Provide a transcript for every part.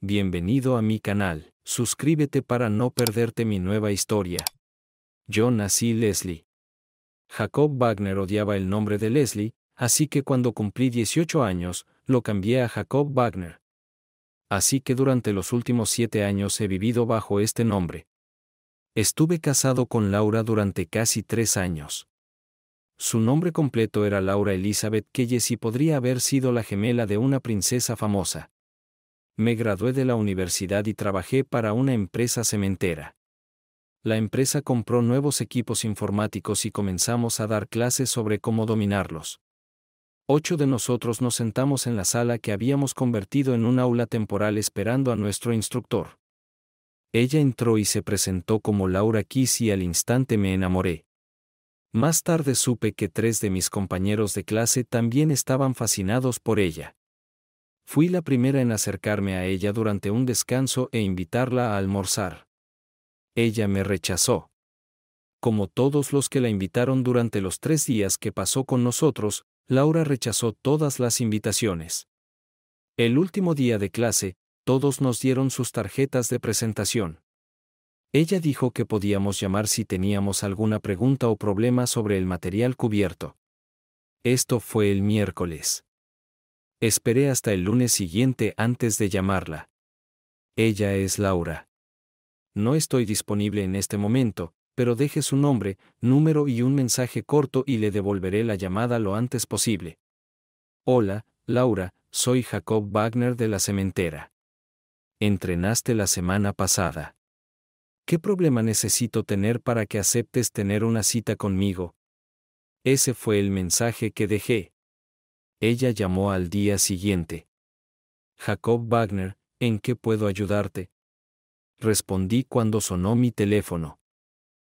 Bienvenido a mi canal, suscríbete para no perderte mi nueva historia. Yo nací Leslie. Jacob Wagner odiaba el nombre de Leslie, así que cuando cumplí 18 años, lo cambié a Jacob Wagner. Así que durante los últimos siete años he vivido bajo este nombre. Estuve casado con Laura durante casi tres años. Su nombre completo era Laura Elizabeth Keyes y podría haber sido la gemela de una princesa famosa. Me gradué de la universidad y trabajé para una empresa cementera. La empresa compró nuevos equipos informáticos y comenzamos a dar clases sobre cómo dominarlos. Ocho de nosotros nos sentamos en la sala que habíamos convertido en un aula temporal esperando a nuestro instructor. Ella entró y se presentó como Laura Kiss y al instante me enamoré. Más tarde supe que tres de mis compañeros de clase también estaban fascinados por ella. Fui la primera en acercarme a ella durante un descanso e invitarla a almorzar. Ella me rechazó. Como todos los que la invitaron durante los tres días que pasó con nosotros, Laura rechazó todas las invitaciones. El último día de clase, todos nos dieron sus tarjetas de presentación. Ella dijo que podíamos llamar si teníamos alguna pregunta o problema sobre el material cubierto. Esto fue el miércoles. Esperé hasta el lunes siguiente antes de llamarla. Ella es Laura. No estoy disponible en este momento, pero deje su nombre, número y un mensaje corto y le devolveré la llamada lo antes posible. Hola, Laura, soy Jacob Wagner de la cementera. Entrenaste la semana pasada. ¿Qué problema necesito tener para que aceptes tener una cita conmigo? Ese fue el mensaje que dejé. Ella llamó al día siguiente. Jacob Wagner, ¿en qué puedo ayudarte? Respondí cuando sonó mi teléfono.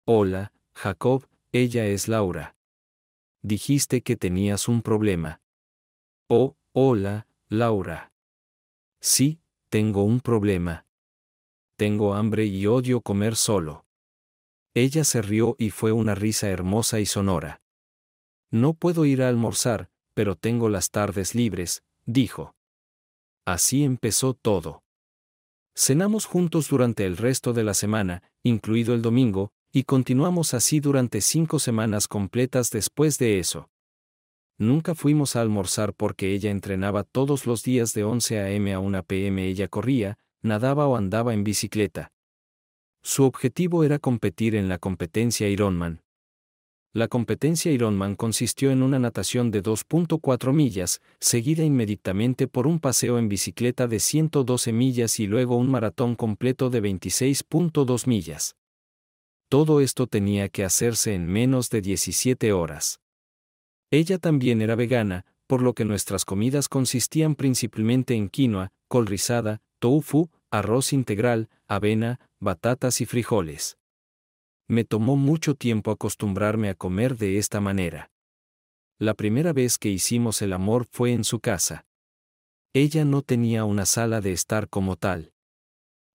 Hola, Jacob, ella es Laura. Dijiste que tenías un problema. Oh, hola, Laura. Sí, tengo un problema. Tengo hambre y odio comer solo. Ella se rió y fue una risa hermosa y sonora. No puedo ir a almorzar, pero tengo las tardes libres, dijo. Así empezó todo. Cenamos juntos durante el resto de la semana, incluido el domingo, y continuamos así durante cinco semanas completas después de eso. Nunca fuimos a almorzar porque ella entrenaba todos los días de 11 a.m. a 1 p.m. Ella corría, nadaba o andaba en bicicleta. Su objetivo era competir en la competencia Ironman. La competencia Ironman consistió en una natación de 2.4 millas, seguida inmediatamente por un paseo en bicicleta de 112 millas y luego un maratón completo de 26.2 millas. Todo esto tenía que hacerse en menos de 17 horas. Ella también era vegana, por lo que nuestras comidas consistían principalmente en quinoa, col rizada, tofu, arroz integral, avena, batatas y frijoles. Me tomó mucho tiempo acostumbrarme a comer de esta manera. La primera vez que hicimos el amor fue en su casa. Ella no tenía una sala de estar como tal.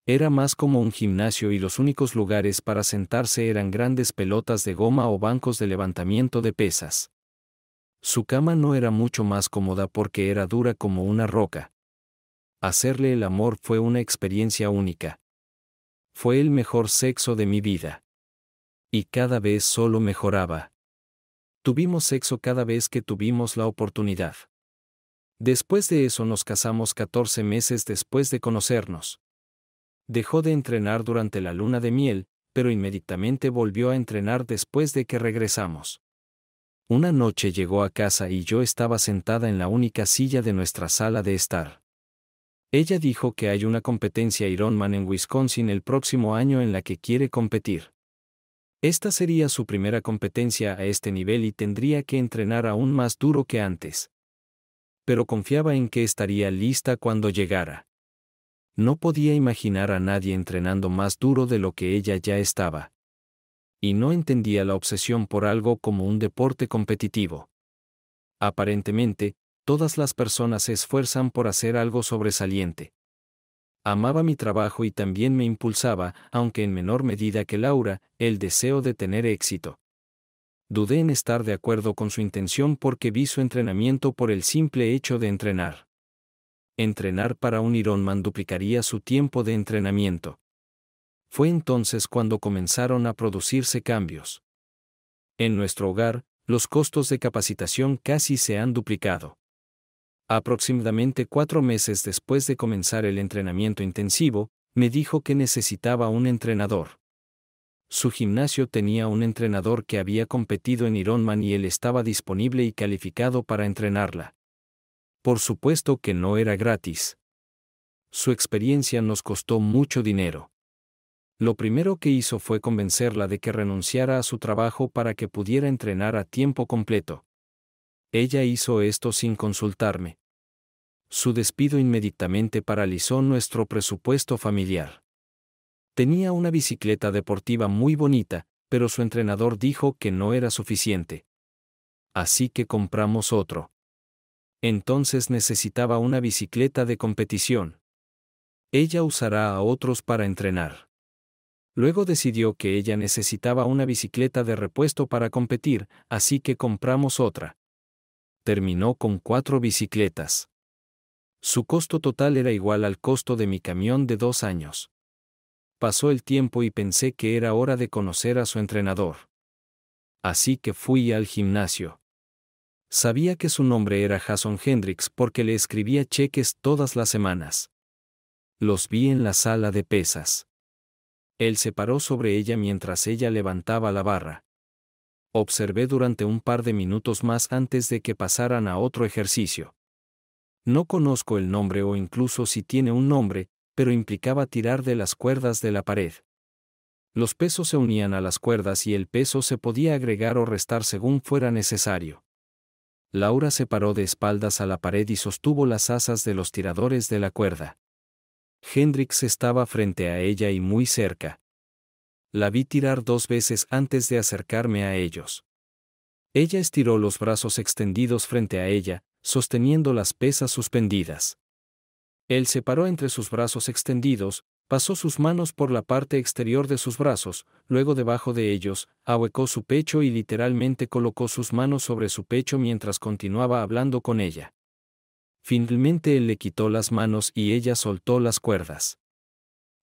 Era más como un gimnasio y los únicos lugares para sentarse eran grandes pelotas de goma o bancos de levantamiento de pesas. Su cama no era mucho más cómoda porque era dura como una roca. Hacerle el amor fue una experiencia única. Fue el mejor sexo de mi vida. Y cada vez solo mejoraba. Tuvimos sexo cada vez que tuvimos la oportunidad. Después de eso nos casamos 14 meses después de conocernos. Dejó de entrenar durante la luna de miel, pero inmediatamente volvió a entrenar después de que regresamos. Una noche llegó a casa y yo estaba sentada en la única silla de nuestra sala de estar. Ella dijo que hay una competencia Ironman en Wisconsin el próximo año en la que quiere competir. Esta sería su primera competencia a este nivel y tendría que entrenar aún más duro que antes. Pero confiaba en que estaría lista cuando llegara. No podía imaginar a nadie entrenando más duro de lo que ella ya estaba. Y no entendía la obsesión por algo como un deporte competitivo. Aparentemente, todas las personas se esfuerzan por hacer algo sobresaliente. Amaba mi trabajo y también me impulsaba, aunque en menor medida que Laura, el deseo de tener éxito. Dudé en estar de acuerdo con su intención porque vi su entrenamiento por el simple hecho de entrenar. Entrenar para un Ironman duplicaría su tiempo de entrenamiento. Fue entonces cuando comenzaron a producirse cambios. En nuestro hogar, los costos de capacitación casi se han duplicado. Aproximadamente cuatro meses después de comenzar el entrenamiento intensivo, me dijo que necesitaba un entrenador. Su gimnasio tenía un entrenador que había competido en Ironman y él estaba disponible y calificado para entrenarla. Por supuesto que no era gratis. Su experiencia nos costó mucho dinero. Lo primero que hizo fue convencerla de que renunciara a su trabajo para que pudiera entrenar a tiempo completo. Ella hizo esto sin consultarme. Su despido inmediatamente paralizó nuestro presupuesto familiar. Tenía una bicicleta deportiva muy bonita, pero su entrenador dijo que no era suficiente. Así que compramos otro. Entonces necesitaba una bicicleta de competición. Ella usará a otros para entrenar. Luego decidió que ella necesitaba una bicicleta de repuesto para competir, así que compramos otra terminó con cuatro bicicletas. Su costo total era igual al costo de mi camión de dos años. Pasó el tiempo y pensé que era hora de conocer a su entrenador. Así que fui al gimnasio. Sabía que su nombre era Jason Hendricks porque le escribía cheques todas las semanas. Los vi en la sala de pesas. Él se paró sobre ella mientras ella levantaba la barra observé durante un par de minutos más antes de que pasaran a otro ejercicio. No conozco el nombre o incluso si tiene un nombre, pero implicaba tirar de las cuerdas de la pared. Los pesos se unían a las cuerdas y el peso se podía agregar o restar según fuera necesario. Laura se paró de espaldas a la pared y sostuvo las asas de los tiradores de la cuerda. Hendrix estaba frente a ella y muy cerca. La vi tirar dos veces antes de acercarme a ellos. Ella estiró los brazos extendidos frente a ella, sosteniendo las pesas suspendidas. Él se paró entre sus brazos extendidos, pasó sus manos por la parte exterior de sus brazos, luego debajo de ellos, ahuecó su pecho y literalmente colocó sus manos sobre su pecho mientras continuaba hablando con ella. Finalmente él le quitó las manos y ella soltó las cuerdas.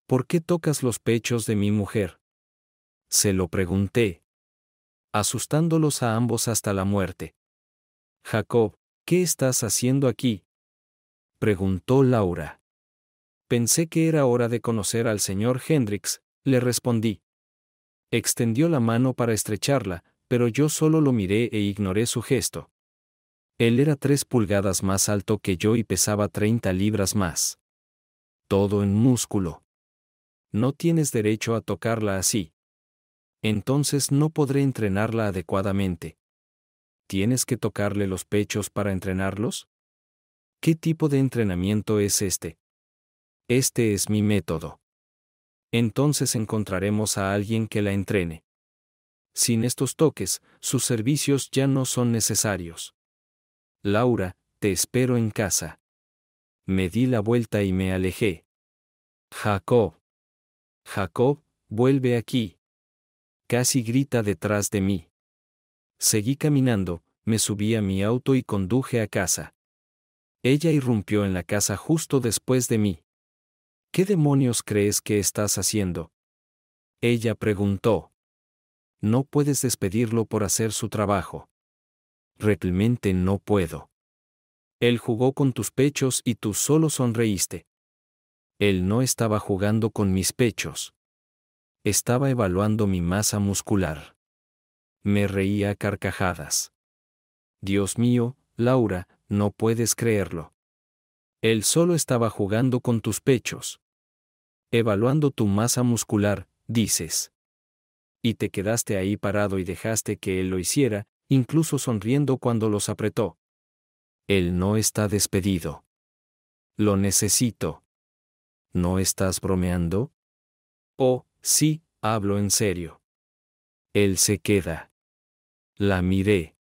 ¿Por qué tocas los pechos de mi mujer? Se lo pregunté. Asustándolos a ambos hasta la muerte. Jacob, ¿qué estás haciendo aquí? Preguntó Laura. Pensé que era hora de conocer al señor Hendrix, le respondí. Extendió la mano para estrecharla, pero yo solo lo miré e ignoré su gesto. Él era tres pulgadas más alto que yo y pesaba treinta libras más. Todo en músculo. No tienes derecho a tocarla así entonces no podré entrenarla adecuadamente. ¿Tienes que tocarle los pechos para entrenarlos? ¿Qué tipo de entrenamiento es este? Este es mi método. Entonces encontraremos a alguien que la entrene. Sin estos toques, sus servicios ya no son necesarios. Laura, te espero en casa. Me di la vuelta y me alejé. Jacob. Jacob, vuelve aquí casi grita detrás de mí. Seguí caminando, me subí a mi auto y conduje a casa. Ella irrumpió en la casa justo después de mí. ¿Qué demonios crees que estás haciendo? Ella preguntó. No puedes despedirlo por hacer su trabajo. Realmente no puedo. Él jugó con tus pechos y tú solo sonreíste. Él no estaba jugando con mis pechos. Estaba evaluando mi masa muscular. Me reía a carcajadas. Dios mío, Laura, no puedes creerlo. Él solo estaba jugando con tus pechos. Evaluando tu masa muscular, dices. Y te quedaste ahí parado y dejaste que él lo hiciera, incluso sonriendo cuando los apretó. Él no está despedido. Lo necesito. ¿No estás bromeando? Oh, Sí, hablo en serio. Él se queda. La miré.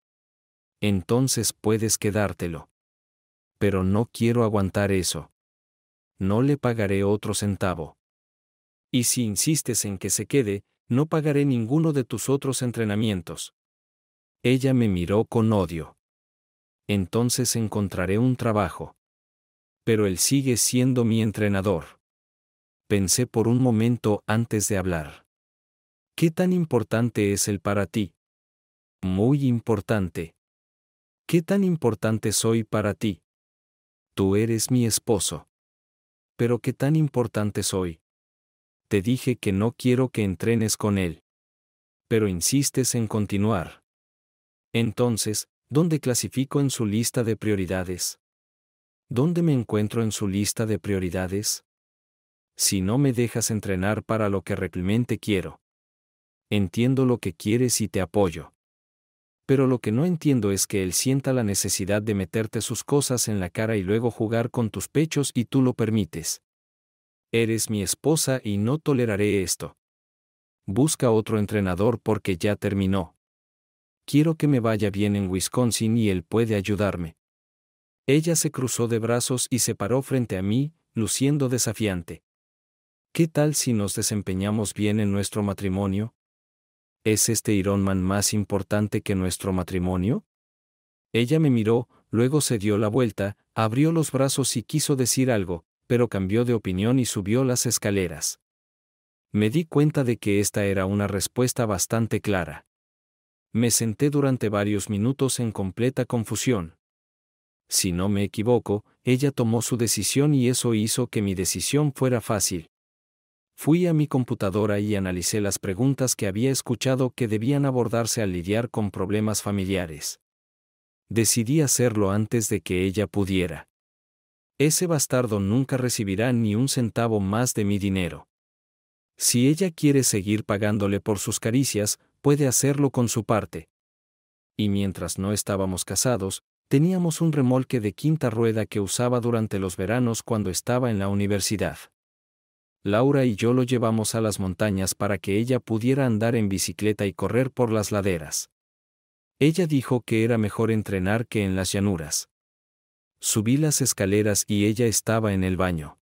Entonces puedes quedártelo. Pero no quiero aguantar eso. No le pagaré otro centavo. Y si insistes en que se quede, no pagaré ninguno de tus otros entrenamientos. Ella me miró con odio. Entonces encontraré un trabajo. Pero él sigue siendo mi entrenador pensé por un momento antes de hablar. ¿Qué tan importante es él para ti? Muy importante. ¿Qué tan importante soy para ti? Tú eres mi esposo. Pero ¿qué tan importante soy? Te dije que no quiero que entrenes con él. Pero insistes en continuar. Entonces, ¿dónde clasifico en su lista de prioridades? ¿Dónde me encuentro en su lista de prioridades? si no me dejas entrenar para lo que realmente quiero. Entiendo lo que quieres y te apoyo. Pero lo que no entiendo es que él sienta la necesidad de meterte sus cosas en la cara y luego jugar con tus pechos y tú lo permites. Eres mi esposa y no toleraré esto. Busca otro entrenador porque ya terminó. Quiero que me vaya bien en Wisconsin y él puede ayudarme. Ella se cruzó de brazos y se paró frente a mí, luciendo desafiante. ¿Qué tal si nos desempeñamos bien en nuestro matrimonio? ¿Es este Ironman más importante que nuestro matrimonio? Ella me miró, luego se dio la vuelta, abrió los brazos y quiso decir algo, pero cambió de opinión y subió las escaleras. Me di cuenta de que esta era una respuesta bastante clara. Me senté durante varios minutos en completa confusión. Si no me equivoco, ella tomó su decisión y eso hizo que mi decisión fuera fácil, Fui a mi computadora y analicé las preguntas que había escuchado que debían abordarse al lidiar con problemas familiares. Decidí hacerlo antes de que ella pudiera. Ese bastardo nunca recibirá ni un centavo más de mi dinero. Si ella quiere seguir pagándole por sus caricias, puede hacerlo con su parte. Y mientras no estábamos casados, teníamos un remolque de quinta rueda que usaba durante los veranos cuando estaba en la universidad. Laura y yo lo llevamos a las montañas para que ella pudiera andar en bicicleta y correr por las laderas. Ella dijo que era mejor entrenar que en las llanuras. Subí las escaleras y ella estaba en el baño.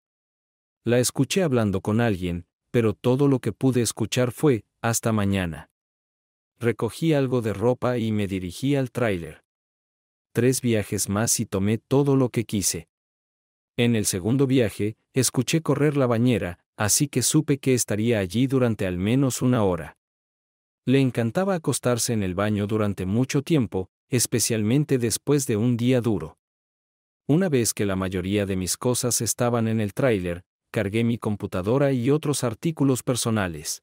La escuché hablando con alguien, pero todo lo que pude escuchar fue, hasta mañana. Recogí algo de ropa y me dirigí al tráiler. Tres viajes más y tomé todo lo que quise. En el segundo viaje, escuché correr la bañera, así que supe que estaría allí durante al menos una hora. Le encantaba acostarse en el baño durante mucho tiempo, especialmente después de un día duro. Una vez que la mayoría de mis cosas estaban en el tráiler, cargué mi computadora y otros artículos personales.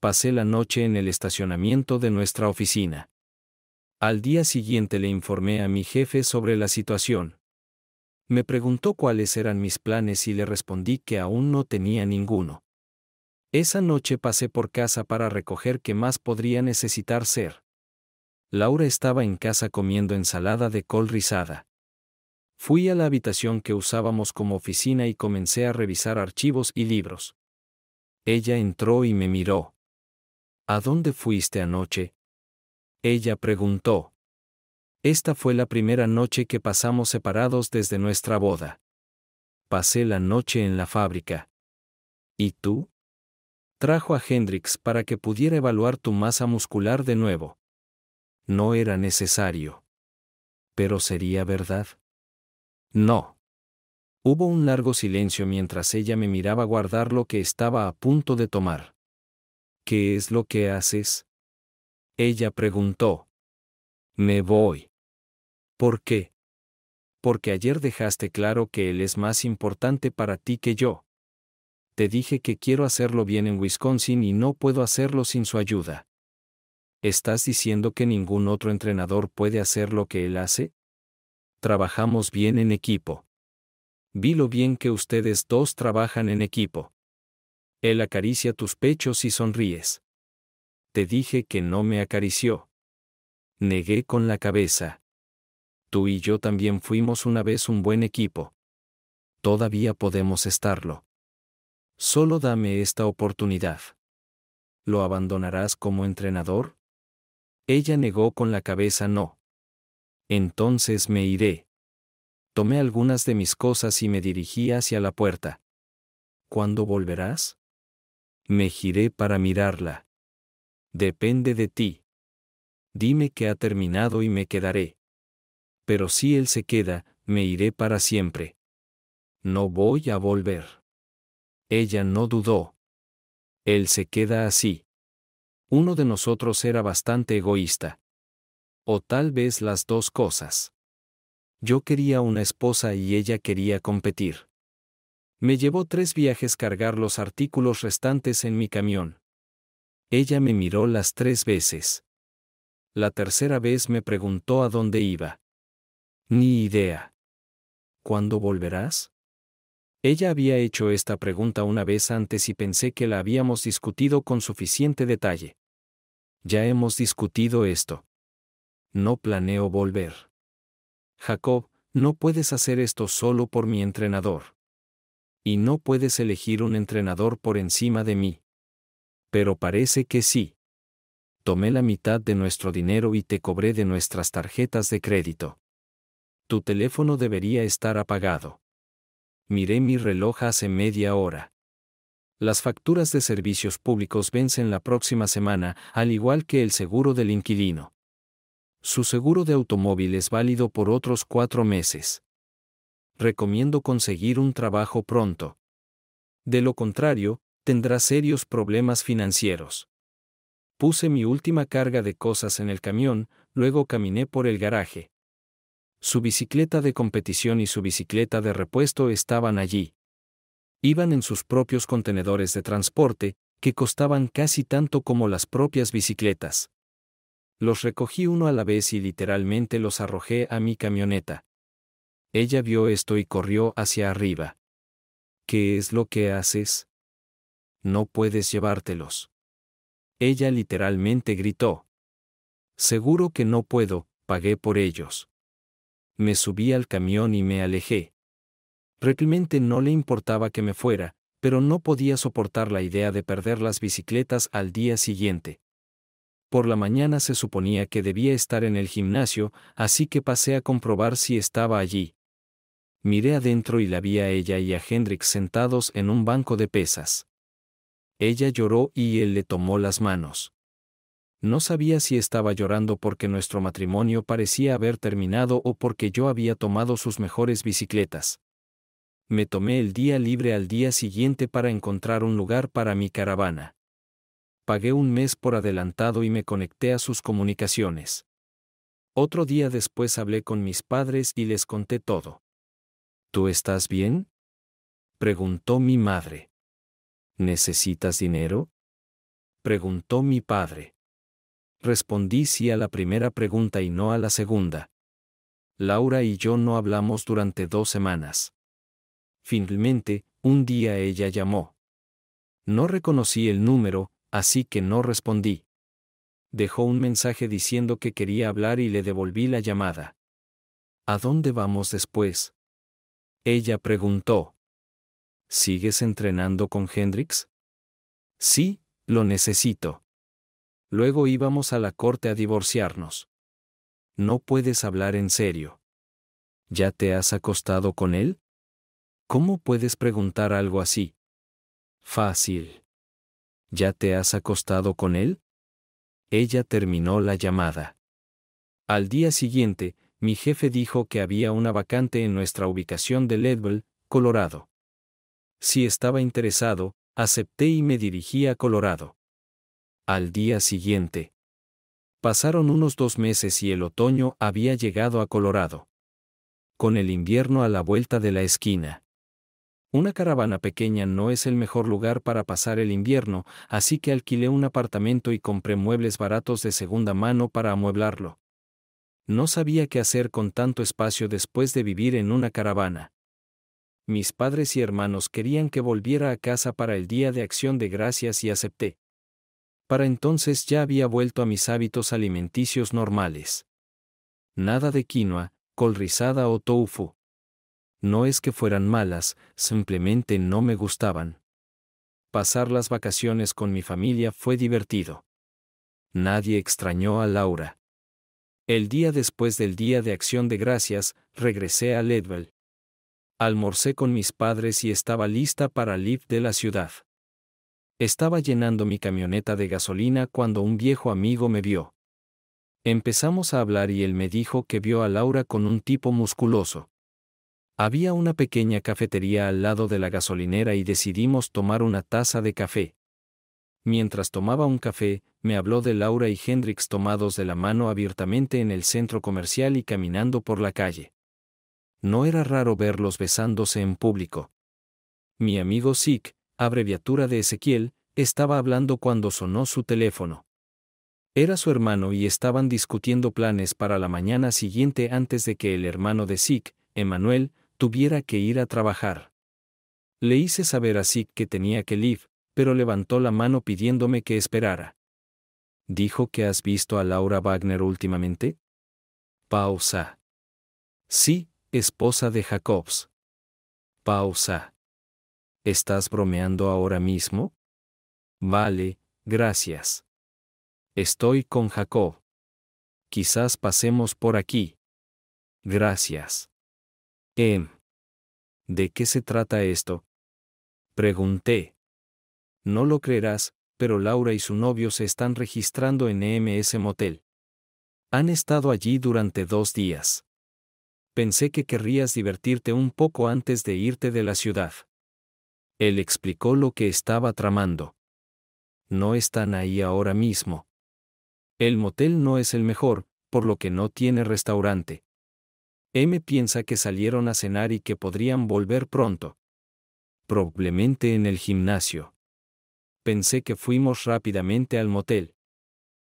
Pasé la noche en el estacionamiento de nuestra oficina. Al día siguiente le informé a mi jefe sobre la situación. Me preguntó cuáles eran mis planes y le respondí que aún no tenía ninguno. Esa noche pasé por casa para recoger qué más podría necesitar ser. Laura estaba en casa comiendo ensalada de col rizada. Fui a la habitación que usábamos como oficina y comencé a revisar archivos y libros. Ella entró y me miró. ¿A dónde fuiste anoche? Ella preguntó. Esta fue la primera noche que pasamos separados desde nuestra boda. Pasé la noche en la fábrica. ¿Y tú? Trajo a Hendrix para que pudiera evaluar tu masa muscular de nuevo. No era necesario. Pero sería verdad. No. Hubo un largo silencio mientras ella me miraba guardar lo que estaba a punto de tomar. ¿Qué es lo que haces? Ella preguntó. Me voy. ¿Por qué? Porque ayer dejaste claro que él es más importante para ti que yo. Te dije que quiero hacerlo bien en Wisconsin y no puedo hacerlo sin su ayuda. ¿Estás diciendo que ningún otro entrenador puede hacer lo que él hace? Trabajamos bien en equipo. Vi lo bien que ustedes dos trabajan en equipo. Él acaricia tus pechos y sonríes. Te dije que no me acarició. Negué con la cabeza. Tú y yo también fuimos una vez un buen equipo. Todavía podemos estarlo. Solo dame esta oportunidad. ¿Lo abandonarás como entrenador? Ella negó con la cabeza no. Entonces me iré. Tomé algunas de mis cosas y me dirigí hacia la puerta. ¿Cuándo volverás? Me giré para mirarla. Depende de ti. Dime que ha terminado y me quedaré pero si Él se queda, me iré para siempre. No voy a volver. Ella no dudó. Él se queda así. Uno de nosotros era bastante egoísta. O tal vez las dos cosas. Yo quería una esposa y ella quería competir. Me llevó tres viajes cargar los artículos restantes en mi camión. Ella me miró las tres veces. La tercera vez me preguntó a dónde iba. Ni idea. ¿Cuándo volverás? Ella había hecho esta pregunta una vez antes y pensé que la habíamos discutido con suficiente detalle. Ya hemos discutido esto. No planeo volver. Jacob, no puedes hacer esto solo por mi entrenador. Y no puedes elegir un entrenador por encima de mí. Pero parece que sí. Tomé la mitad de nuestro dinero y te cobré de nuestras tarjetas de crédito. Tu teléfono debería estar apagado. Miré mi reloj hace media hora. Las facturas de servicios públicos vencen la próxima semana, al igual que el seguro del inquilino. Su seguro de automóvil es válido por otros cuatro meses. Recomiendo conseguir un trabajo pronto. De lo contrario, tendrá serios problemas financieros. Puse mi última carga de cosas en el camión, luego caminé por el garaje, su bicicleta de competición y su bicicleta de repuesto estaban allí. Iban en sus propios contenedores de transporte, que costaban casi tanto como las propias bicicletas. Los recogí uno a la vez y literalmente los arrojé a mi camioneta. Ella vio esto y corrió hacia arriba. ¿Qué es lo que haces? No puedes llevártelos. Ella literalmente gritó. Seguro que no puedo, pagué por ellos me subí al camión y me alejé. Realmente no le importaba que me fuera, pero no podía soportar la idea de perder las bicicletas al día siguiente. Por la mañana se suponía que debía estar en el gimnasio, así que pasé a comprobar si estaba allí. Miré adentro y la vi a ella y a Hendrix sentados en un banco de pesas. Ella lloró y él le tomó las manos. No sabía si estaba llorando porque nuestro matrimonio parecía haber terminado o porque yo había tomado sus mejores bicicletas. Me tomé el día libre al día siguiente para encontrar un lugar para mi caravana. Pagué un mes por adelantado y me conecté a sus comunicaciones. Otro día después hablé con mis padres y les conté todo. ¿Tú estás bien? preguntó mi madre. ¿Necesitas dinero? preguntó mi padre. Respondí sí a la primera pregunta y no a la segunda. Laura y yo no hablamos durante dos semanas. Finalmente, un día ella llamó. No reconocí el número, así que no respondí. Dejó un mensaje diciendo que quería hablar y le devolví la llamada. ¿A dónde vamos después? Ella preguntó. ¿Sigues entrenando con Hendrix? Sí, lo necesito. Luego íbamos a la corte a divorciarnos. No puedes hablar en serio. ¿Ya te has acostado con él? ¿Cómo puedes preguntar algo así? Fácil. ¿Ya te has acostado con él? Ella terminó la llamada. Al día siguiente, mi jefe dijo que había una vacante en nuestra ubicación de Leadville, Colorado. Si estaba interesado, acepté y me dirigí a Colorado al día siguiente. Pasaron unos dos meses y el otoño había llegado a Colorado. Con el invierno a la vuelta de la esquina. Una caravana pequeña no es el mejor lugar para pasar el invierno, así que alquilé un apartamento y compré muebles baratos de segunda mano para amueblarlo. No sabía qué hacer con tanto espacio después de vivir en una caravana. Mis padres y hermanos querían que volviera a casa para el Día de Acción de Gracias y acepté. Para entonces ya había vuelto a mis hábitos alimenticios normales. Nada de quinoa, col rizada o tofu. No es que fueran malas, simplemente no me gustaban. Pasar las vacaciones con mi familia fue divertido. Nadie extrañó a Laura. El día después del Día de Acción de Gracias, regresé a Ledwell. Almorcé con mis padres y estaba lista para el de la ciudad. Estaba llenando mi camioneta de gasolina cuando un viejo amigo me vio. Empezamos a hablar y él me dijo que vio a Laura con un tipo musculoso. Había una pequeña cafetería al lado de la gasolinera y decidimos tomar una taza de café. Mientras tomaba un café, me habló de Laura y Hendrix tomados de la mano abiertamente en el centro comercial y caminando por la calle. No era raro verlos besándose en público. Mi amigo Zeke, abreviatura de Ezequiel, estaba hablando cuando sonó su teléfono. Era su hermano y estaban discutiendo planes para la mañana siguiente antes de que el hermano de Zeke, Emanuel, tuviera que ir a trabajar. Le hice saber a Zeke que tenía que ir, pero levantó la mano pidiéndome que esperara. ¿Dijo que has visto a Laura Wagner últimamente? Pausa. Sí, esposa de Jacobs. Pausa. ¿Estás bromeando ahora mismo? Vale, gracias. Estoy con Jacob. Quizás pasemos por aquí. Gracias. Em. ¿De qué se trata esto? Pregunté. No lo creerás, pero Laura y su novio se están registrando en EMS Motel. Han estado allí durante dos días. Pensé que querrías divertirte un poco antes de irte de la ciudad. Él explicó lo que estaba tramando. No están ahí ahora mismo. El motel no es el mejor, por lo que no tiene restaurante. M piensa que salieron a cenar y que podrían volver pronto. Probablemente en el gimnasio. Pensé que fuimos rápidamente al motel.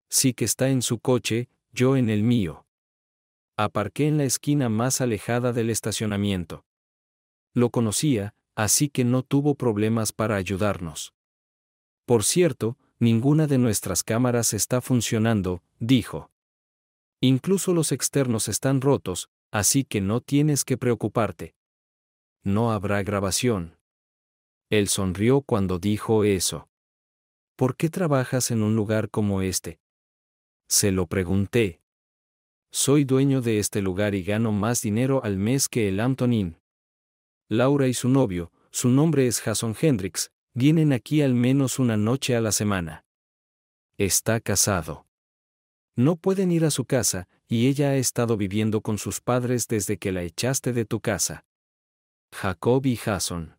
Sí que está en su coche, yo en el mío. Aparqué en la esquina más alejada del estacionamiento. Lo conocía, así que no tuvo problemas para ayudarnos. Por cierto, ninguna de nuestras cámaras está funcionando, dijo. Incluso los externos están rotos, así que no tienes que preocuparte. No habrá grabación. Él sonrió cuando dijo eso. ¿Por qué trabajas en un lugar como este? Se lo pregunté. Soy dueño de este lugar y gano más dinero al mes que el Antonín. Laura y su novio, su nombre es Jason Hendrix, vienen aquí al menos una noche a la semana. Está casado. No pueden ir a su casa, y ella ha estado viviendo con sus padres desde que la echaste de tu casa. Jacob y Jason.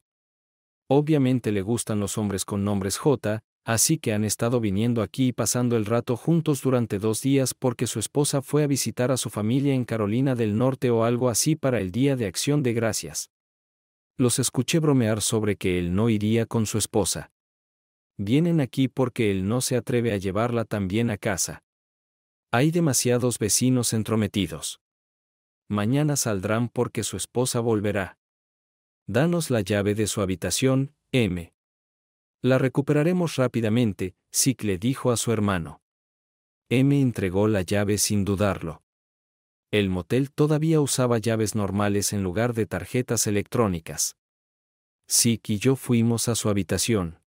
Obviamente le gustan los hombres con nombres J, así que han estado viniendo aquí y pasando el rato juntos durante dos días porque su esposa fue a visitar a su familia en Carolina del Norte o algo así para el Día de Acción de Gracias los escuché bromear sobre que él no iría con su esposa. Vienen aquí porque él no se atreve a llevarla también a casa. Hay demasiados vecinos entrometidos. Mañana saldrán porque su esposa volverá. Danos la llave de su habitación, M. La recuperaremos rápidamente, le dijo a su hermano. M entregó la llave sin dudarlo el motel todavía usaba llaves normales en lugar de tarjetas electrónicas. Sick y yo fuimos a su habitación.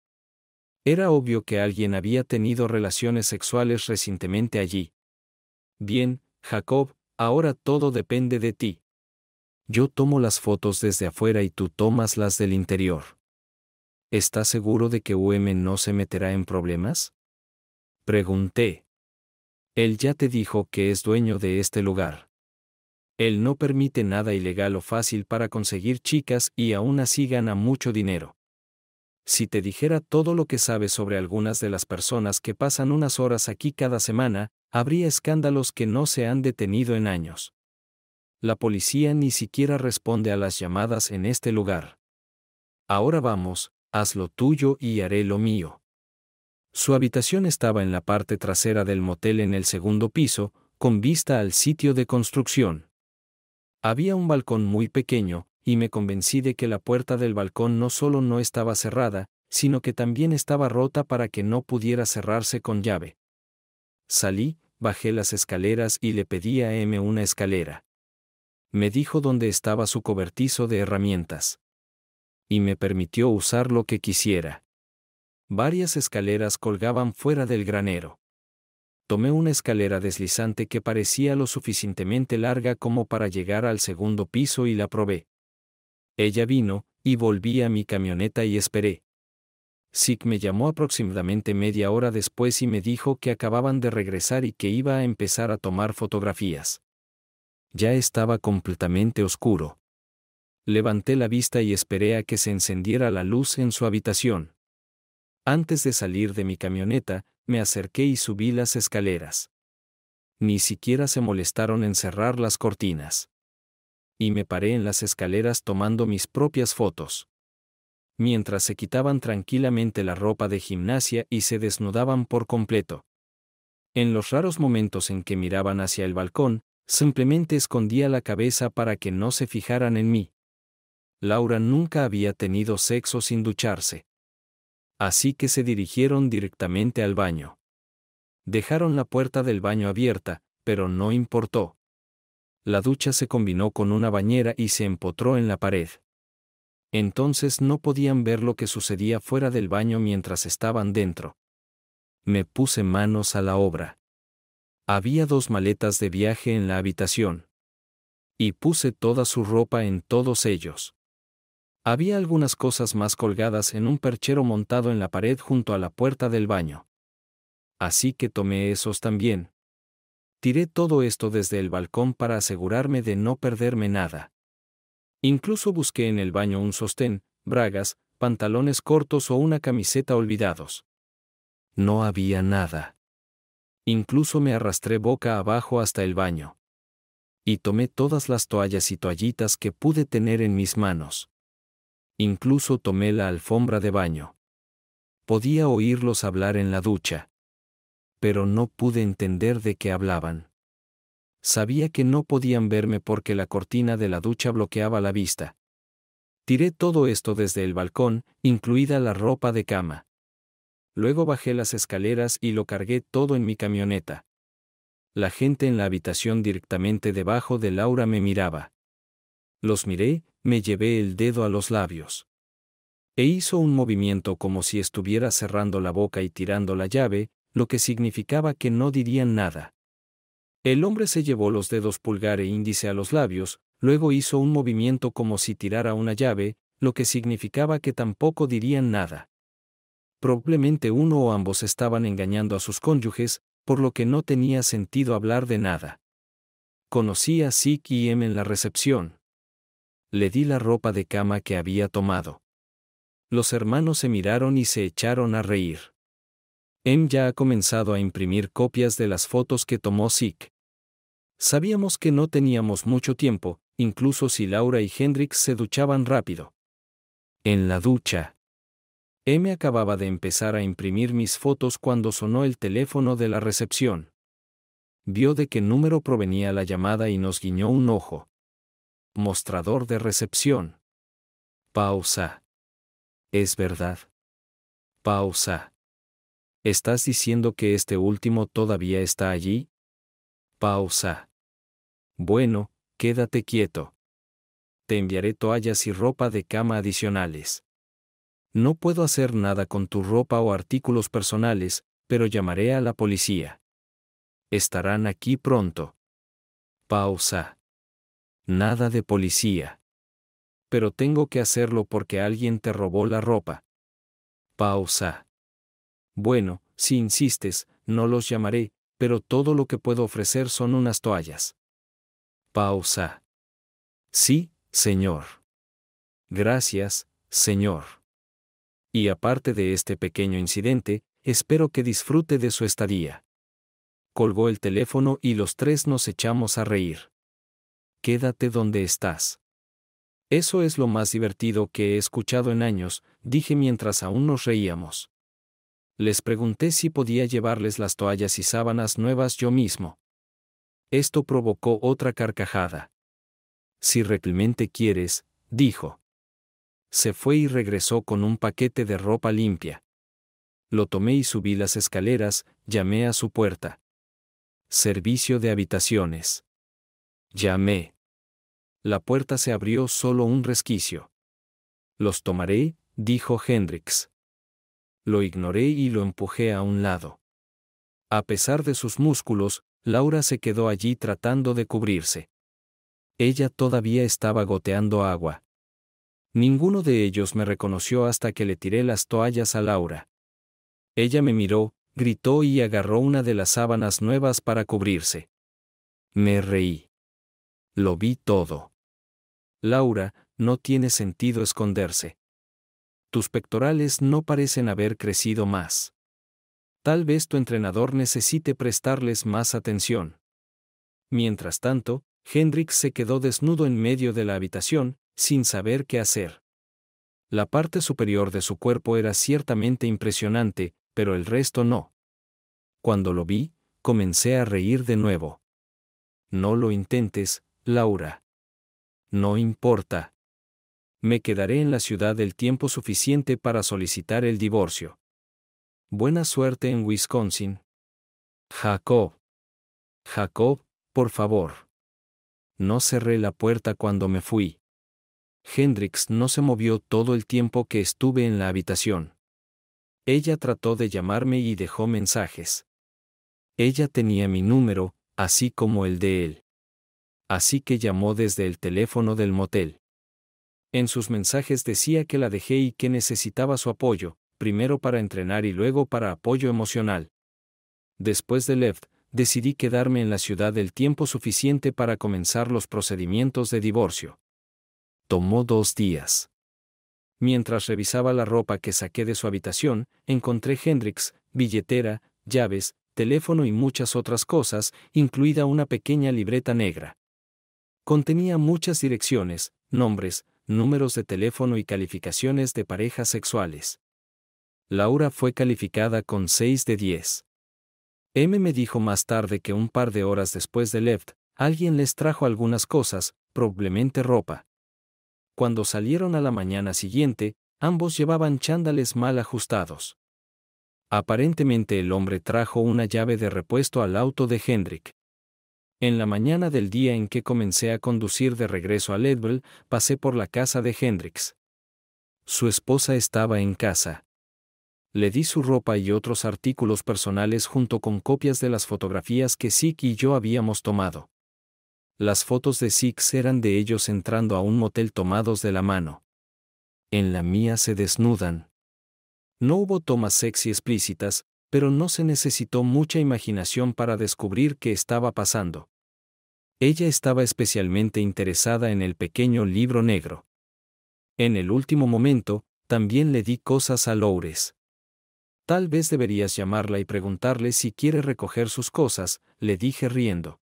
Era obvio que alguien había tenido relaciones sexuales recientemente allí. Bien, Jacob, ahora todo depende de ti. Yo tomo las fotos desde afuera y tú tomas las del interior. ¿Estás seguro de que UM no se meterá en problemas? Pregunté. Él ya te dijo que es dueño de este lugar. Él no permite nada ilegal o fácil para conseguir chicas y aún así gana mucho dinero. Si te dijera todo lo que sabes sobre algunas de las personas que pasan unas horas aquí cada semana, habría escándalos que no se han detenido en años. La policía ni siquiera responde a las llamadas en este lugar. Ahora vamos, haz lo tuyo y haré lo mío. Su habitación estaba en la parte trasera del motel en el segundo piso, con vista al sitio de construcción. Había un balcón muy pequeño, y me convencí de que la puerta del balcón no solo no estaba cerrada, sino que también estaba rota para que no pudiera cerrarse con llave. Salí, bajé las escaleras y le pedí a M una escalera. Me dijo dónde estaba su cobertizo de herramientas. Y me permitió usar lo que quisiera. Varias escaleras colgaban fuera del granero tomé una escalera deslizante que parecía lo suficientemente larga como para llegar al segundo piso y la probé. Ella vino, y volví a mi camioneta y esperé. Sick me llamó aproximadamente media hora después y me dijo que acababan de regresar y que iba a empezar a tomar fotografías. Ya estaba completamente oscuro. Levanté la vista y esperé a que se encendiera la luz en su habitación. Antes de salir de mi camioneta, me acerqué y subí las escaleras. Ni siquiera se molestaron en cerrar las cortinas. Y me paré en las escaleras tomando mis propias fotos. Mientras se quitaban tranquilamente la ropa de gimnasia y se desnudaban por completo. En los raros momentos en que miraban hacia el balcón, simplemente escondía la cabeza para que no se fijaran en mí. Laura nunca había tenido sexo sin ducharse. Así que se dirigieron directamente al baño. Dejaron la puerta del baño abierta, pero no importó. La ducha se combinó con una bañera y se empotró en la pared. Entonces no podían ver lo que sucedía fuera del baño mientras estaban dentro. Me puse manos a la obra. Había dos maletas de viaje en la habitación. Y puse toda su ropa en todos ellos. Había algunas cosas más colgadas en un perchero montado en la pared junto a la puerta del baño. Así que tomé esos también. Tiré todo esto desde el balcón para asegurarme de no perderme nada. Incluso busqué en el baño un sostén, bragas, pantalones cortos o una camiseta olvidados. No había nada. Incluso me arrastré boca abajo hasta el baño. Y tomé todas las toallas y toallitas que pude tener en mis manos. Incluso tomé la alfombra de baño. Podía oírlos hablar en la ducha. Pero no pude entender de qué hablaban. Sabía que no podían verme porque la cortina de la ducha bloqueaba la vista. Tiré todo esto desde el balcón, incluida la ropa de cama. Luego bajé las escaleras y lo cargué todo en mi camioneta. La gente en la habitación directamente debajo de Laura me miraba. Los miré, me llevé el dedo a los labios. E hizo un movimiento como si estuviera cerrando la boca y tirando la llave, lo que significaba que no dirían nada. El hombre se llevó los dedos pulgar e índice a los labios, luego hizo un movimiento como si tirara una llave, lo que significaba que tampoco dirían nada. Probablemente uno o ambos estaban engañando a sus cónyuges, por lo que no tenía sentido hablar de nada. Conocí a Sik y M en la recepción le di la ropa de cama que había tomado. Los hermanos se miraron y se echaron a reír. Em ya ha comenzado a imprimir copias de las fotos que tomó Sick. Sabíamos que no teníamos mucho tiempo, incluso si Laura y Hendrix se duchaban rápido. En la ducha. M em acababa de empezar a imprimir mis fotos cuando sonó el teléfono de la recepción. Vio de qué número provenía la llamada y nos guiñó un ojo. Mostrador de recepción. Pausa. Es verdad. Pausa. ¿Estás diciendo que este último todavía está allí? Pausa. Bueno, quédate quieto. Te enviaré toallas y ropa de cama adicionales. No puedo hacer nada con tu ropa o artículos personales, pero llamaré a la policía. Estarán aquí pronto. Pausa. Nada de policía. Pero tengo que hacerlo porque alguien te robó la ropa. Pausa. Bueno, si insistes, no los llamaré, pero todo lo que puedo ofrecer son unas toallas. Pausa. Sí, señor. Gracias, señor. Y aparte de este pequeño incidente, espero que disfrute de su estadía. Colgó el teléfono y los tres nos echamos a reír quédate donde estás. Eso es lo más divertido que he escuchado en años, dije mientras aún nos reíamos. Les pregunté si podía llevarles las toallas y sábanas nuevas yo mismo. Esto provocó otra carcajada. Si realmente quieres, dijo. Se fue y regresó con un paquete de ropa limpia. Lo tomé y subí las escaleras, llamé a su puerta. Servicio de habitaciones. Llamé. La puerta se abrió solo un resquicio. Los tomaré, dijo Hendrix. Lo ignoré y lo empujé a un lado. A pesar de sus músculos, Laura se quedó allí tratando de cubrirse. Ella todavía estaba goteando agua. Ninguno de ellos me reconoció hasta que le tiré las toallas a Laura. Ella me miró, gritó y agarró una de las sábanas nuevas para cubrirse. Me reí. Lo vi todo. Laura, no tiene sentido esconderse. Tus pectorales no parecen haber crecido más. Tal vez tu entrenador necesite prestarles más atención. Mientras tanto, Hendricks se quedó desnudo en medio de la habitación, sin saber qué hacer. La parte superior de su cuerpo era ciertamente impresionante, pero el resto no. Cuando lo vi, comencé a reír de nuevo. No lo intentes, Laura. No importa. Me quedaré en la ciudad el tiempo suficiente para solicitar el divorcio. Buena suerte en Wisconsin. Jacob. Jacob, por favor. No cerré la puerta cuando me fui. Hendrix no se movió todo el tiempo que estuve en la habitación. Ella trató de llamarme y dejó mensajes. Ella tenía mi número, así como el de él así que llamó desde el teléfono del motel. En sus mensajes decía que la dejé y que necesitaba su apoyo, primero para entrenar y luego para apoyo emocional. Después de Left, decidí quedarme en la ciudad el tiempo suficiente para comenzar los procedimientos de divorcio. Tomó dos días. Mientras revisaba la ropa que saqué de su habitación, encontré Hendrix, billetera, llaves, teléfono y muchas otras cosas, incluida una pequeña libreta negra. Contenía muchas direcciones, nombres, números de teléfono y calificaciones de parejas sexuales. Laura fue calificada con 6 de 10. M me dijo más tarde que un par de horas después de Left, alguien les trajo algunas cosas, probablemente ropa. Cuando salieron a la mañana siguiente, ambos llevaban chándales mal ajustados. Aparentemente el hombre trajo una llave de repuesto al auto de Hendrik. En la mañana del día en que comencé a conducir de regreso a Leadville, pasé por la casa de Hendrix. Su esposa estaba en casa. Le di su ropa y otros artículos personales junto con copias de las fotografías que Sick y yo habíamos tomado. Las fotos de Sick eran de ellos entrando a un motel tomados de la mano. En la mía se desnudan. No hubo tomas sexy explícitas, pero no se necesitó mucha imaginación para descubrir qué estaba pasando. Ella estaba especialmente interesada en el pequeño libro negro. En el último momento, también le di cosas a Loures. Tal vez deberías llamarla y preguntarle si quiere recoger sus cosas, le dije riendo.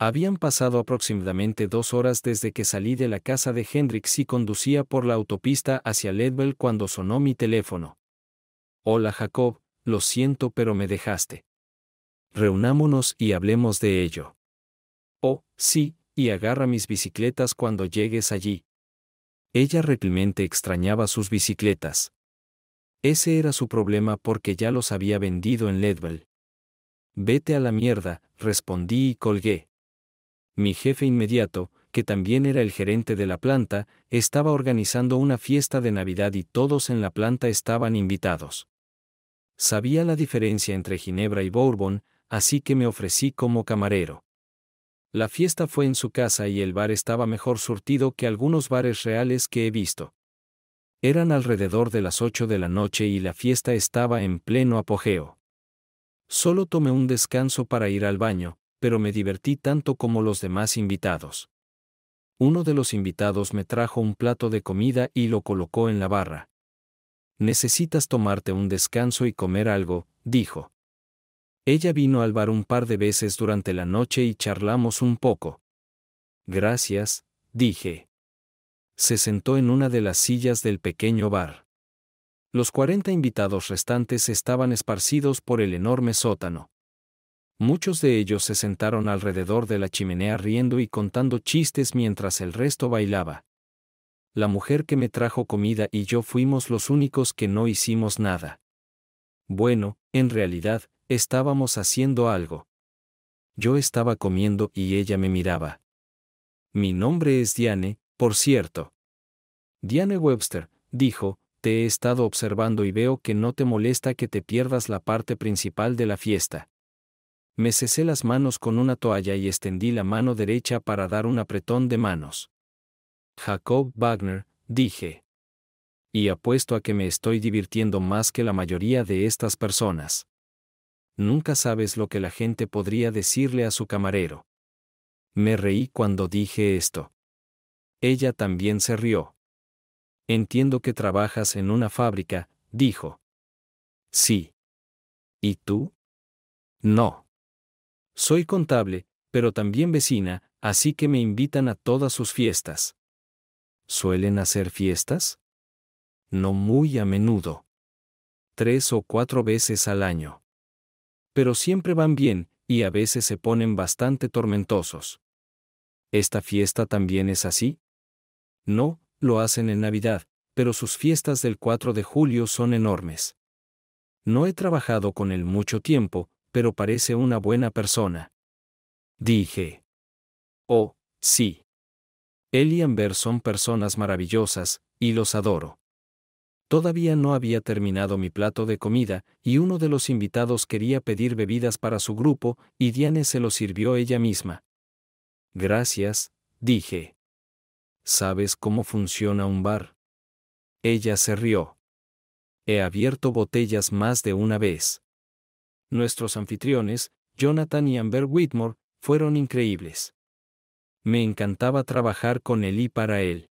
Habían pasado aproximadamente dos horas desde que salí de la casa de Hendrix y conducía por la autopista hacia Ledwell cuando sonó mi teléfono. Hola Jacob, lo siento pero me dejaste. Reunámonos y hablemos de ello. Oh, sí, y agarra mis bicicletas cuando llegues allí. Ella reprimente extrañaba sus bicicletas. Ese era su problema porque ya los había vendido en Ledwell. Vete a la mierda, respondí y colgué. Mi jefe inmediato, que también era el gerente de la planta, estaba organizando una fiesta de Navidad y todos en la planta estaban invitados. Sabía la diferencia entre Ginebra y Bourbon, así que me ofrecí como camarero. La fiesta fue en su casa y el bar estaba mejor surtido que algunos bares reales que he visto. Eran alrededor de las ocho de la noche y la fiesta estaba en pleno apogeo. Solo tomé un descanso para ir al baño, pero me divertí tanto como los demás invitados. Uno de los invitados me trajo un plato de comida y lo colocó en la barra. Necesitas tomarte un descanso y comer algo, dijo. Ella vino al bar un par de veces durante la noche y charlamos un poco. Gracias, dije. Se sentó en una de las sillas del pequeño bar. Los cuarenta invitados restantes estaban esparcidos por el enorme sótano. Muchos de ellos se sentaron alrededor de la chimenea riendo y contando chistes mientras el resto bailaba. La mujer que me trajo comida y yo fuimos los únicos que no hicimos nada. Bueno, en realidad, Estábamos haciendo algo. Yo estaba comiendo y ella me miraba. Mi nombre es Diane, por cierto. Diane Webster, dijo, te he estado observando y veo que no te molesta que te pierdas la parte principal de la fiesta. Me cesé las manos con una toalla y extendí la mano derecha para dar un apretón de manos. Jacob Wagner, dije. Y apuesto a que me estoy divirtiendo más que la mayoría de estas personas nunca sabes lo que la gente podría decirle a su camarero. Me reí cuando dije esto. Ella también se rió. Entiendo que trabajas en una fábrica, dijo. Sí. ¿Y tú? No. Soy contable, pero también vecina, así que me invitan a todas sus fiestas. ¿Suelen hacer fiestas? No muy a menudo. Tres o cuatro veces al año pero siempre van bien, y a veces se ponen bastante tormentosos. ¿Esta fiesta también es así? No, lo hacen en Navidad, pero sus fiestas del 4 de julio son enormes. No he trabajado con él mucho tiempo, pero parece una buena persona. Dije. Oh, sí. Él y Amber son personas maravillosas, y los adoro. Todavía no había terminado mi plato de comida, y uno de los invitados quería pedir bebidas para su grupo, y Diane se lo sirvió ella misma. Gracias, dije. ¿Sabes cómo funciona un bar? Ella se rió. He abierto botellas más de una vez. Nuestros anfitriones, Jonathan y Amber Whitmore, fueron increíbles. Me encantaba trabajar con él y para él.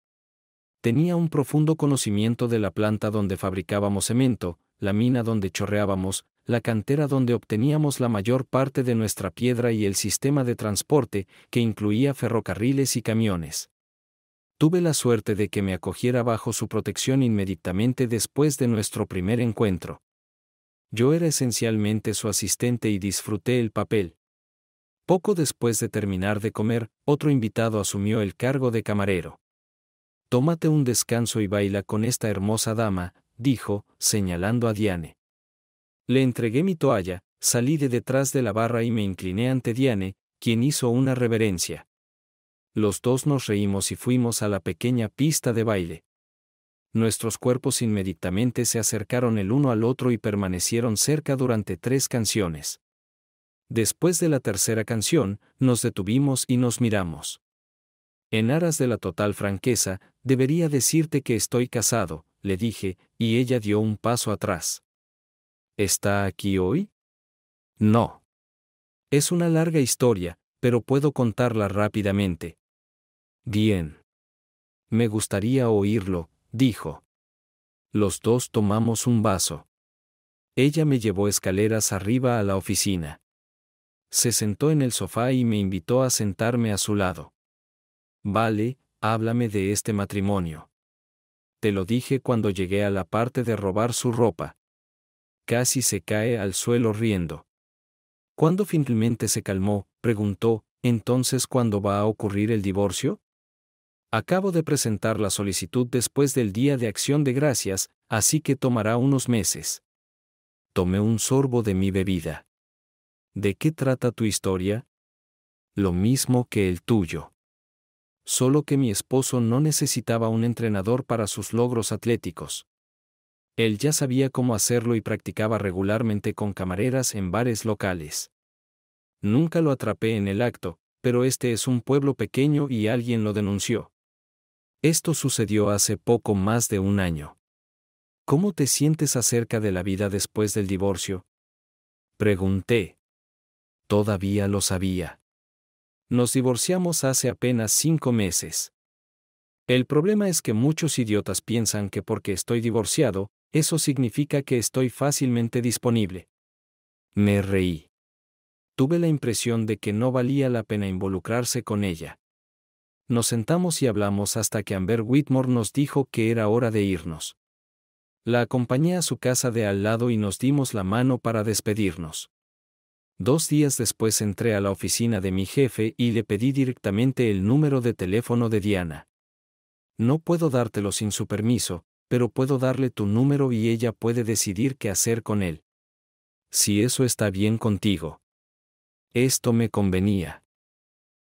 Tenía un profundo conocimiento de la planta donde fabricábamos cemento, la mina donde chorreábamos, la cantera donde obteníamos la mayor parte de nuestra piedra y el sistema de transporte, que incluía ferrocarriles y camiones. Tuve la suerte de que me acogiera bajo su protección inmediatamente después de nuestro primer encuentro. Yo era esencialmente su asistente y disfruté el papel. Poco después de terminar de comer, otro invitado asumió el cargo de camarero. Tómate un descanso y baila con esta hermosa dama, dijo, señalando a Diane. Le entregué mi toalla, salí de detrás de la barra y me incliné ante Diane, quien hizo una reverencia. Los dos nos reímos y fuimos a la pequeña pista de baile. Nuestros cuerpos inmediatamente se acercaron el uno al otro y permanecieron cerca durante tres canciones. Después de la tercera canción, nos detuvimos y nos miramos. En aras de la total franqueza, debería decirte que estoy casado, le dije, y ella dio un paso atrás. ¿Está aquí hoy? No. Es una larga historia, pero puedo contarla rápidamente. Bien. Me gustaría oírlo, dijo. Los dos tomamos un vaso. Ella me llevó escaleras arriba a la oficina. Se sentó en el sofá y me invitó a sentarme a su lado vale, háblame de este matrimonio. Te lo dije cuando llegué a la parte de robar su ropa. Casi se cae al suelo riendo. Cuando finalmente se calmó, preguntó, ¿entonces cuándo va a ocurrir el divorcio? Acabo de presentar la solicitud después del Día de Acción de Gracias, así que tomará unos meses. Tomé un sorbo de mi bebida. ¿De qué trata tu historia? Lo mismo que el tuyo solo que mi esposo no necesitaba un entrenador para sus logros atléticos. Él ya sabía cómo hacerlo y practicaba regularmente con camareras en bares locales. Nunca lo atrapé en el acto, pero este es un pueblo pequeño y alguien lo denunció. Esto sucedió hace poco más de un año. ¿Cómo te sientes acerca de la vida después del divorcio? Pregunté. Todavía lo sabía. Nos divorciamos hace apenas cinco meses. El problema es que muchos idiotas piensan que porque estoy divorciado, eso significa que estoy fácilmente disponible. Me reí. Tuve la impresión de que no valía la pena involucrarse con ella. Nos sentamos y hablamos hasta que Amber Whitmore nos dijo que era hora de irnos. La acompañé a su casa de al lado y nos dimos la mano para despedirnos. Dos días después entré a la oficina de mi jefe y le pedí directamente el número de teléfono de Diana. No puedo dártelo sin su permiso, pero puedo darle tu número y ella puede decidir qué hacer con él. Si eso está bien contigo. Esto me convenía.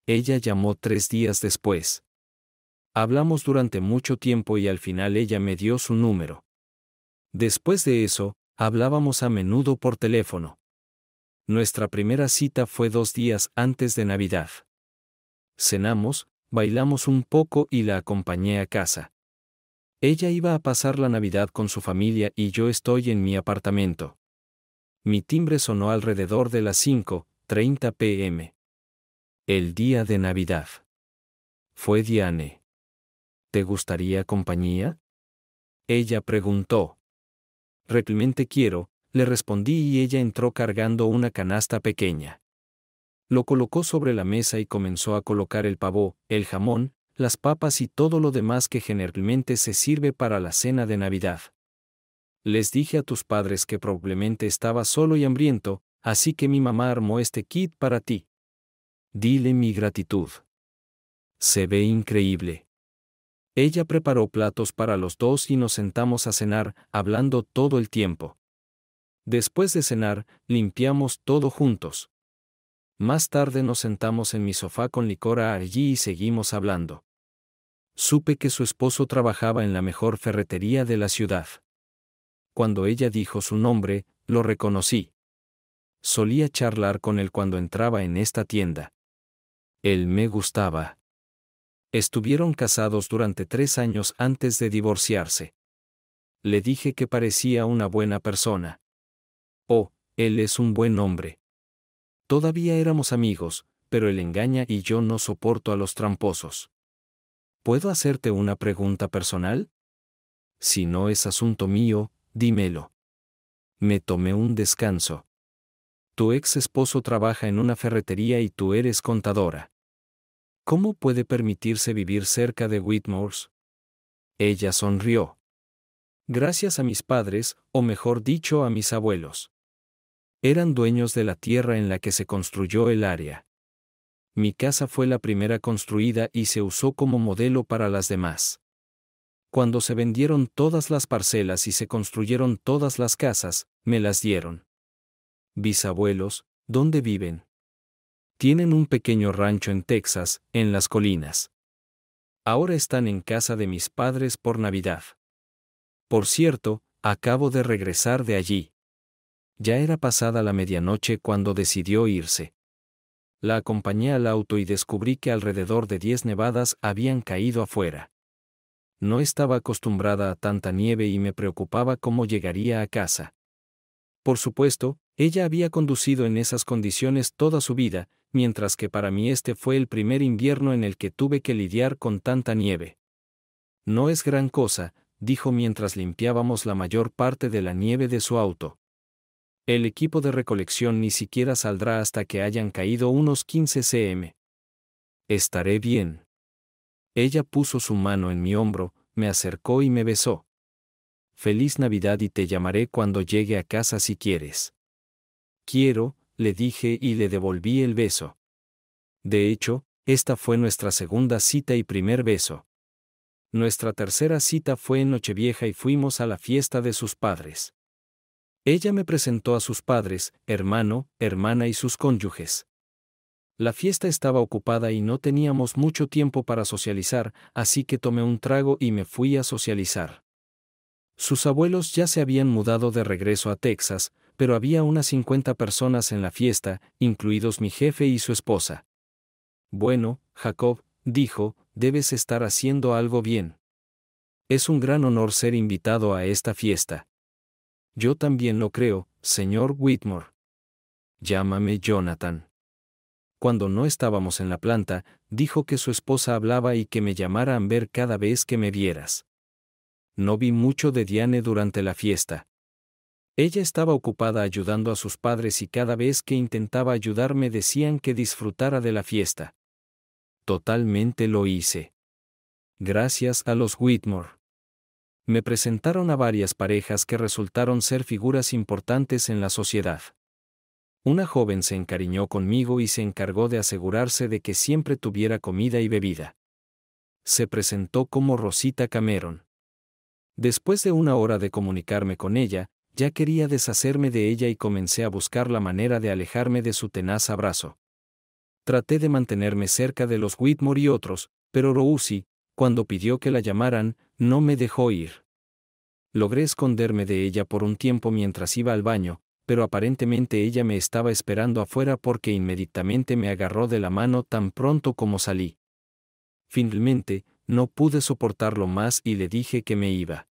Ella llamó tres días después. Hablamos durante mucho tiempo y al final ella me dio su número. Después de eso, hablábamos a menudo por teléfono. Nuestra primera cita fue dos días antes de Navidad. Cenamos, bailamos un poco y la acompañé a casa. Ella iba a pasar la Navidad con su familia y yo estoy en mi apartamento. Mi timbre sonó alrededor de las 5.30 pm. El día de Navidad. Fue Diane. ¿Te gustaría compañía? Ella preguntó. Realmente quiero, le respondí y ella entró cargando una canasta pequeña. Lo colocó sobre la mesa y comenzó a colocar el pavó, el jamón, las papas y todo lo demás que generalmente se sirve para la cena de Navidad. Les dije a tus padres que probablemente estaba solo y hambriento, así que mi mamá armó este kit para ti. Dile mi gratitud. Se ve increíble. Ella preparó platos para los dos y nos sentamos a cenar, hablando todo el tiempo. Después de cenar, limpiamos todo juntos. Más tarde nos sentamos en mi sofá con licora allí y seguimos hablando. Supe que su esposo trabajaba en la mejor ferretería de la ciudad. Cuando ella dijo su nombre, lo reconocí. Solía charlar con él cuando entraba en esta tienda. Él me gustaba. Estuvieron casados durante tres años antes de divorciarse. Le dije que parecía una buena persona. Oh, él es un buen hombre. Todavía éramos amigos, pero él engaña y yo no soporto a los tramposos. ¿Puedo hacerte una pregunta personal? Si no es asunto mío, dímelo. Me tomé un descanso. Tu ex esposo trabaja en una ferretería y tú eres contadora. ¿Cómo puede permitirse vivir cerca de Whitmore's? Ella sonrió. Gracias a mis padres, o mejor dicho, a mis abuelos. Eran dueños de la tierra en la que se construyó el área. Mi casa fue la primera construida y se usó como modelo para las demás. Cuando se vendieron todas las parcelas y se construyeron todas las casas, me las dieron. Bisabuelos, ¿dónde viven? Tienen un pequeño rancho en Texas, en las colinas. Ahora están en casa de mis padres por Navidad. Por cierto, acabo de regresar de allí. Ya era pasada la medianoche cuando decidió irse. La acompañé al auto y descubrí que alrededor de diez nevadas habían caído afuera. No estaba acostumbrada a tanta nieve y me preocupaba cómo llegaría a casa. Por supuesto, ella había conducido en esas condiciones toda su vida, mientras que para mí este fue el primer invierno en el que tuve que lidiar con tanta nieve. No es gran cosa, dijo mientras limpiábamos la mayor parte de la nieve de su auto. El equipo de recolección ni siquiera saldrá hasta que hayan caído unos 15 cm. Estaré bien. Ella puso su mano en mi hombro, me acercó y me besó. Feliz Navidad y te llamaré cuando llegue a casa si quieres. Quiero, le dije y le devolví el beso. De hecho, esta fue nuestra segunda cita y primer beso. Nuestra tercera cita fue en Nochevieja y fuimos a la fiesta de sus padres. Ella me presentó a sus padres, hermano, hermana y sus cónyuges. La fiesta estaba ocupada y no teníamos mucho tiempo para socializar, así que tomé un trago y me fui a socializar. Sus abuelos ya se habían mudado de regreso a Texas, pero había unas 50 personas en la fiesta, incluidos mi jefe y su esposa. Bueno, Jacob, dijo, debes estar haciendo algo bien. Es un gran honor ser invitado a esta fiesta. Yo también lo creo, señor Whitmore. Llámame Jonathan. Cuando no estábamos en la planta, dijo que su esposa hablaba y que me llamara ver cada vez que me vieras. No vi mucho de Diane durante la fiesta. Ella estaba ocupada ayudando a sus padres y cada vez que intentaba ayudarme decían que disfrutara de la fiesta. Totalmente lo hice. Gracias a los Whitmore me presentaron a varias parejas que resultaron ser figuras importantes en la sociedad. Una joven se encariñó conmigo y se encargó de asegurarse de que siempre tuviera comida y bebida. Se presentó como Rosita Cameron. Después de una hora de comunicarme con ella, ya quería deshacerme de ella y comencé a buscar la manera de alejarme de su tenaz abrazo. Traté de mantenerme cerca de los Whitmore y otros, pero Rousey, cuando pidió que la llamaran, no me dejó ir. Logré esconderme de ella por un tiempo mientras iba al baño, pero aparentemente ella me estaba esperando afuera porque inmediatamente me agarró de la mano tan pronto como salí. Finalmente, no pude soportarlo más y le dije que me iba.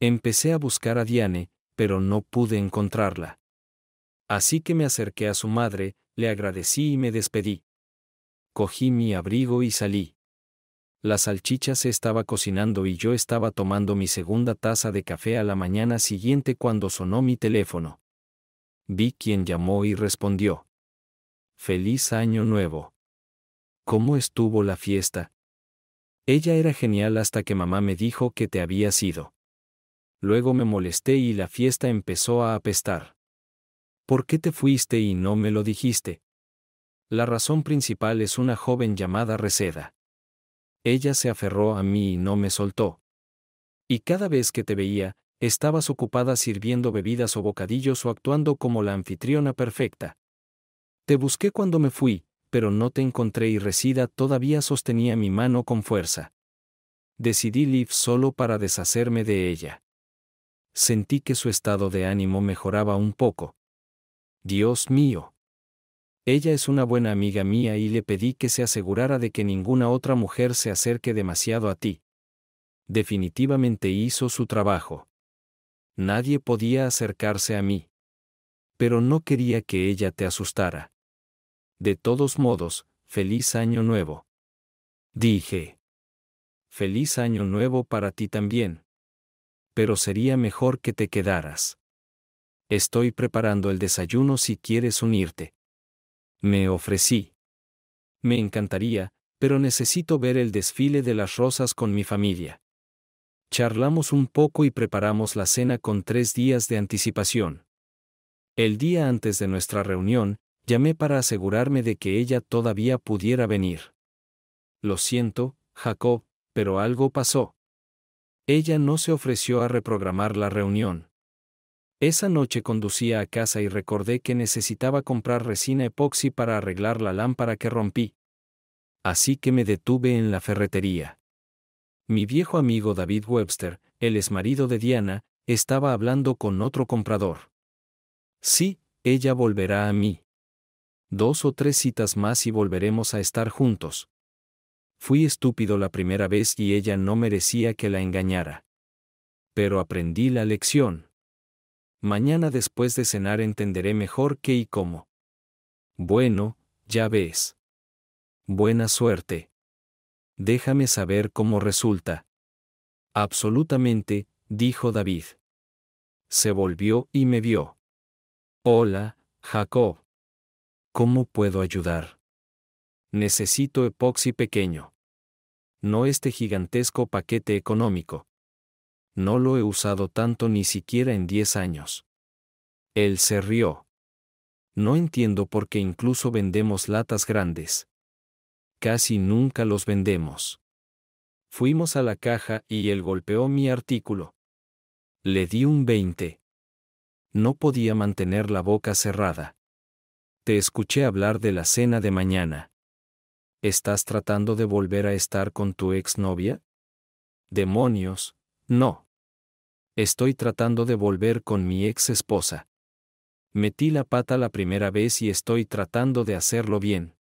Empecé a buscar a Diane, pero no pude encontrarla. Así que me acerqué a su madre, le agradecí y me despedí. Cogí mi abrigo y salí la salchicha se estaba cocinando y yo estaba tomando mi segunda taza de café a la mañana siguiente cuando sonó mi teléfono. Vi quien llamó y respondió. Feliz año nuevo. ¿Cómo estuvo la fiesta? Ella era genial hasta que mamá me dijo que te había sido. Luego me molesté y la fiesta empezó a apestar. ¿Por qué te fuiste y no me lo dijiste? La razón principal es una joven llamada Reseda ella se aferró a mí y no me soltó. Y cada vez que te veía, estabas ocupada sirviendo bebidas o bocadillos o actuando como la anfitriona perfecta. Te busqué cuando me fui, pero no te encontré y Resida todavía sostenía mi mano con fuerza. Decidí live solo para deshacerme de ella. Sentí que su estado de ánimo mejoraba un poco. Dios mío. Ella es una buena amiga mía y le pedí que se asegurara de que ninguna otra mujer se acerque demasiado a ti. Definitivamente hizo su trabajo. Nadie podía acercarse a mí. Pero no quería que ella te asustara. De todos modos, feliz año nuevo. Dije. Feliz año nuevo para ti también. Pero sería mejor que te quedaras. Estoy preparando el desayuno si quieres unirte. Me ofrecí. Me encantaría, pero necesito ver el desfile de las rosas con mi familia. Charlamos un poco y preparamos la cena con tres días de anticipación. El día antes de nuestra reunión, llamé para asegurarme de que ella todavía pudiera venir. Lo siento, Jacob, pero algo pasó. Ella no se ofreció a reprogramar la reunión. Esa noche conducía a casa y recordé que necesitaba comprar resina epoxi para arreglar la lámpara que rompí. Así que me detuve en la ferretería. Mi viejo amigo David Webster, el exmarido de Diana, estaba hablando con otro comprador. Sí, ella volverá a mí. Dos o tres citas más y volveremos a estar juntos. Fui estúpido la primera vez y ella no merecía que la engañara. Pero aprendí la lección. Mañana después de cenar entenderé mejor qué y cómo. Bueno, ya ves. Buena suerte. Déjame saber cómo resulta. Absolutamente, dijo David. Se volvió y me vio. Hola, Jacob. ¿Cómo puedo ayudar? Necesito epoxi pequeño. No este gigantesco paquete económico no lo he usado tanto ni siquiera en 10 años. Él se rió. No entiendo por qué incluso vendemos latas grandes. Casi nunca los vendemos. Fuimos a la caja y él golpeó mi artículo. Le di un 20. No podía mantener la boca cerrada. Te escuché hablar de la cena de mañana. ¿Estás tratando de volver a estar con tu exnovia? Demonios, no. Estoy tratando de volver con mi ex esposa. Metí la pata la primera vez y estoy tratando de hacerlo bien.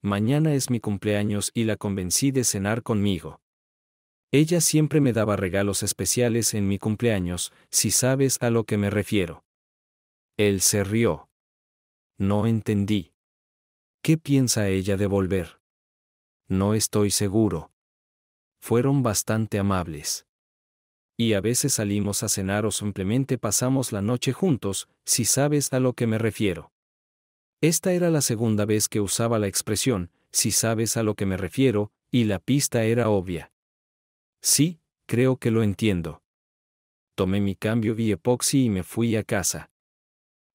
Mañana es mi cumpleaños y la convencí de cenar conmigo. Ella siempre me daba regalos especiales en mi cumpleaños, si sabes a lo que me refiero. Él se rió. No entendí. ¿Qué piensa ella de volver? No estoy seguro. Fueron bastante amables y a veces salimos a cenar o simplemente pasamos la noche juntos, si sabes a lo que me refiero. Esta era la segunda vez que usaba la expresión, si sabes a lo que me refiero, y la pista era obvia. Sí, creo que lo entiendo. Tomé mi cambio y epoxi y me fui a casa.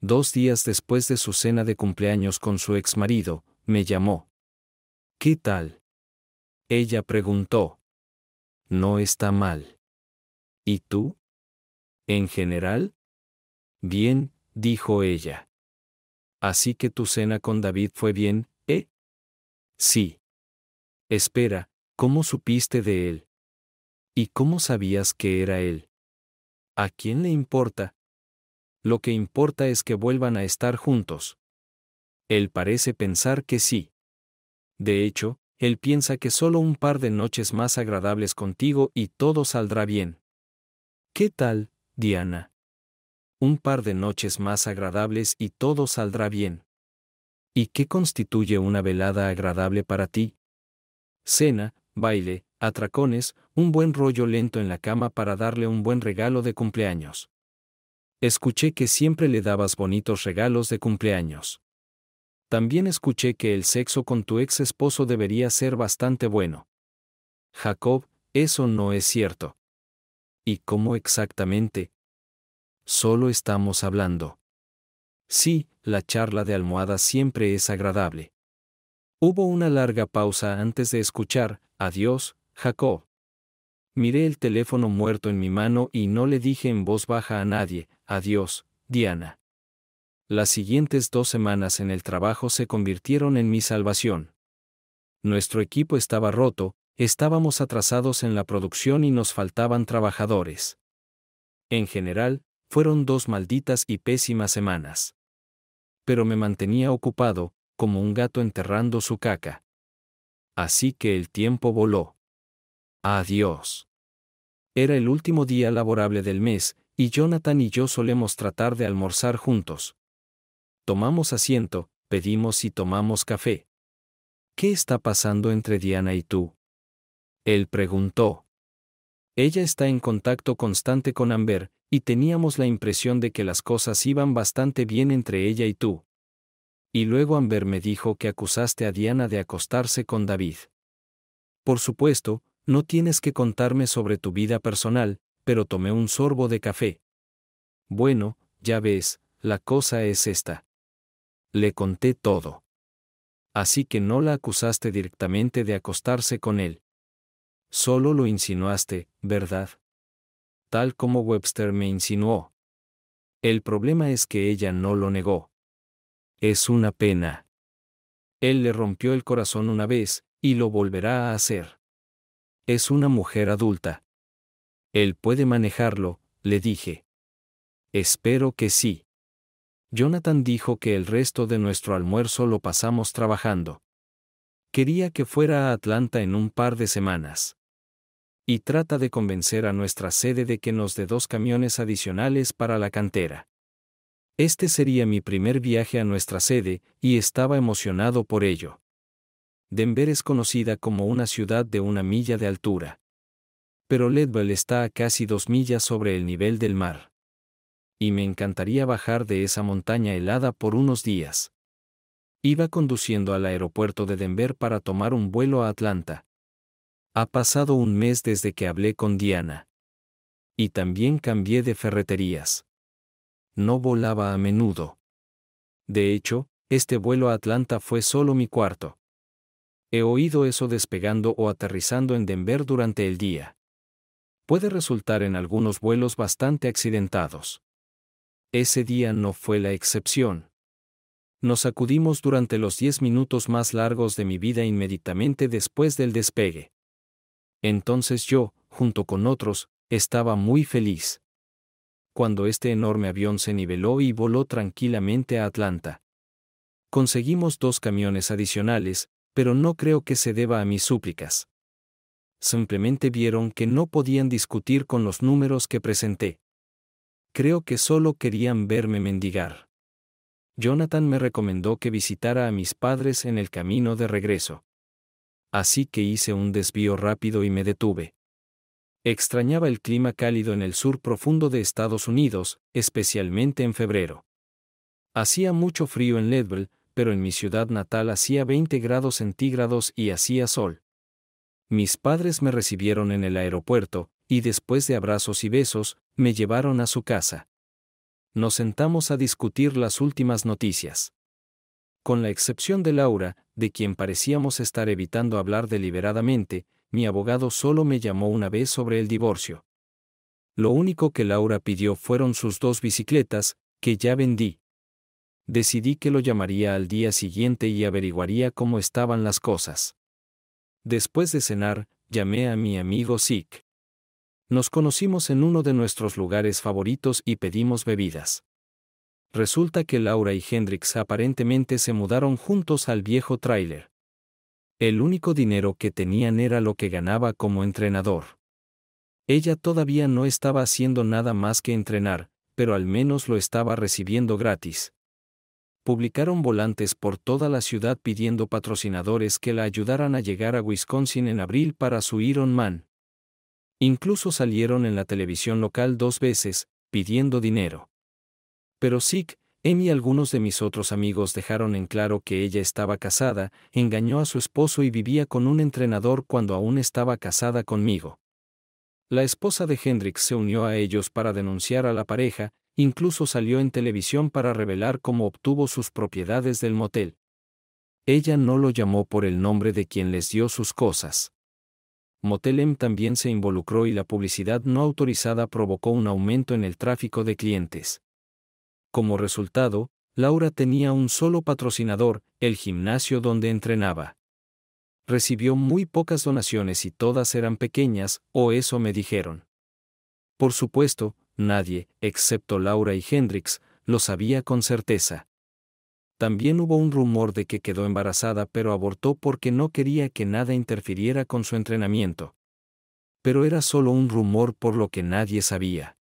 Dos días después de su cena de cumpleaños con su ex marido, me llamó. ¿Qué tal? Ella preguntó. No está mal. ¿Y tú? ¿En general? Bien, dijo ella. Así que tu cena con David fue bien, ¿eh? Sí. Espera, ¿cómo supiste de él? ¿Y cómo sabías que era él? ¿A quién le importa? Lo que importa es que vuelvan a estar juntos. Él parece pensar que sí. De hecho, él piensa que solo un par de noches más agradables contigo y todo saldrá bien. ¿Qué tal, Diana? Un par de noches más agradables y todo saldrá bien. ¿Y qué constituye una velada agradable para ti? Cena, baile, atracones, un buen rollo lento en la cama para darle un buen regalo de cumpleaños. Escuché que siempre le dabas bonitos regalos de cumpleaños. También escuché que el sexo con tu ex esposo debería ser bastante bueno. Jacob, eso no es cierto. ¿Y cómo exactamente? Solo estamos hablando. Sí, la charla de almohada siempre es agradable. Hubo una larga pausa antes de escuchar, adiós, Jacob. Miré el teléfono muerto en mi mano y no le dije en voz baja a nadie, adiós, Diana. Las siguientes dos semanas en el trabajo se convirtieron en mi salvación. Nuestro equipo estaba roto, Estábamos atrasados en la producción y nos faltaban trabajadores. En general, fueron dos malditas y pésimas semanas. Pero me mantenía ocupado, como un gato enterrando su caca. Así que el tiempo voló. Adiós. Era el último día laborable del mes, y Jonathan y yo solemos tratar de almorzar juntos. Tomamos asiento, pedimos y tomamos café. ¿Qué está pasando entre Diana y tú? Él preguntó. Ella está en contacto constante con Amber, y teníamos la impresión de que las cosas iban bastante bien entre ella y tú. Y luego Amber me dijo que acusaste a Diana de acostarse con David. Por supuesto, no tienes que contarme sobre tu vida personal, pero tomé un sorbo de café. Bueno, ya ves, la cosa es esta. Le conté todo. Así que no la acusaste directamente de acostarse con él. Solo lo insinuaste, ¿verdad? Tal como Webster me insinuó. El problema es que ella no lo negó. Es una pena. Él le rompió el corazón una vez, y lo volverá a hacer. Es una mujer adulta. Él puede manejarlo, le dije. Espero que sí. Jonathan dijo que el resto de nuestro almuerzo lo pasamos trabajando. Quería que fuera a Atlanta en un par de semanas. Y trata de convencer a nuestra sede de que nos dé dos camiones adicionales para la cantera. Este sería mi primer viaje a nuestra sede y estaba emocionado por ello. Denver es conocida como una ciudad de una milla de altura. Pero Leadville está a casi dos millas sobre el nivel del mar. Y me encantaría bajar de esa montaña helada por unos días. Iba conduciendo al aeropuerto de Denver para tomar un vuelo a Atlanta. Ha pasado un mes desde que hablé con Diana. Y también cambié de ferreterías. No volaba a menudo. De hecho, este vuelo a Atlanta fue solo mi cuarto. He oído eso despegando o aterrizando en Denver durante el día. Puede resultar en algunos vuelos bastante accidentados. Ese día no fue la excepción nos sacudimos durante los diez minutos más largos de mi vida inmediatamente después del despegue. Entonces yo, junto con otros, estaba muy feliz. Cuando este enorme avión se niveló y voló tranquilamente a Atlanta. Conseguimos dos camiones adicionales, pero no creo que se deba a mis súplicas. Simplemente vieron que no podían discutir con los números que presenté. Creo que solo querían verme mendigar. Jonathan me recomendó que visitara a mis padres en el camino de regreso. Así que hice un desvío rápido y me detuve. Extrañaba el clima cálido en el sur profundo de Estados Unidos, especialmente en febrero. Hacía mucho frío en Leadville, pero en mi ciudad natal hacía 20 grados centígrados y hacía sol. Mis padres me recibieron en el aeropuerto, y después de abrazos y besos, me llevaron a su casa nos sentamos a discutir las últimas noticias. Con la excepción de Laura, de quien parecíamos estar evitando hablar deliberadamente, mi abogado solo me llamó una vez sobre el divorcio. Lo único que Laura pidió fueron sus dos bicicletas, que ya vendí. Decidí que lo llamaría al día siguiente y averiguaría cómo estaban las cosas. Después de cenar, llamé a mi amigo Zeke. Nos conocimos en uno de nuestros lugares favoritos y pedimos bebidas. Resulta que Laura y Hendrix aparentemente se mudaron juntos al viejo tráiler. El único dinero que tenían era lo que ganaba como entrenador. Ella todavía no estaba haciendo nada más que entrenar, pero al menos lo estaba recibiendo gratis. Publicaron volantes por toda la ciudad pidiendo patrocinadores que la ayudaran a llegar a Wisconsin en abril para su Iron Man. Incluso salieron en la televisión local dos veces, pidiendo dinero. Pero Sik, M y algunos de mis otros amigos dejaron en claro que ella estaba casada, engañó a su esposo y vivía con un entrenador cuando aún estaba casada conmigo. La esposa de Hendrix se unió a ellos para denunciar a la pareja, incluso salió en televisión para revelar cómo obtuvo sus propiedades del motel. Ella no lo llamó por el nombre de quien les dio sus cosas. Motel también se involucró y la publicidad no autorizada provocó un aumento en el tráfico de clientes. Como resultado, Laura tenía un solo patrocinador, el gimnasio donde entrenaba. Recibió muy pocas donaciones y todas eran pequeñas, o eso me dijeron. Por supuesto, nadie, excepto Laura y Hendrix, lo sabía con certeza. También hubo un rumor de que quedó embarazada pero abortó porque no quería que nada interfiriera con su entrenamiento. Pero era solo un rumor por lo que nadie sabía.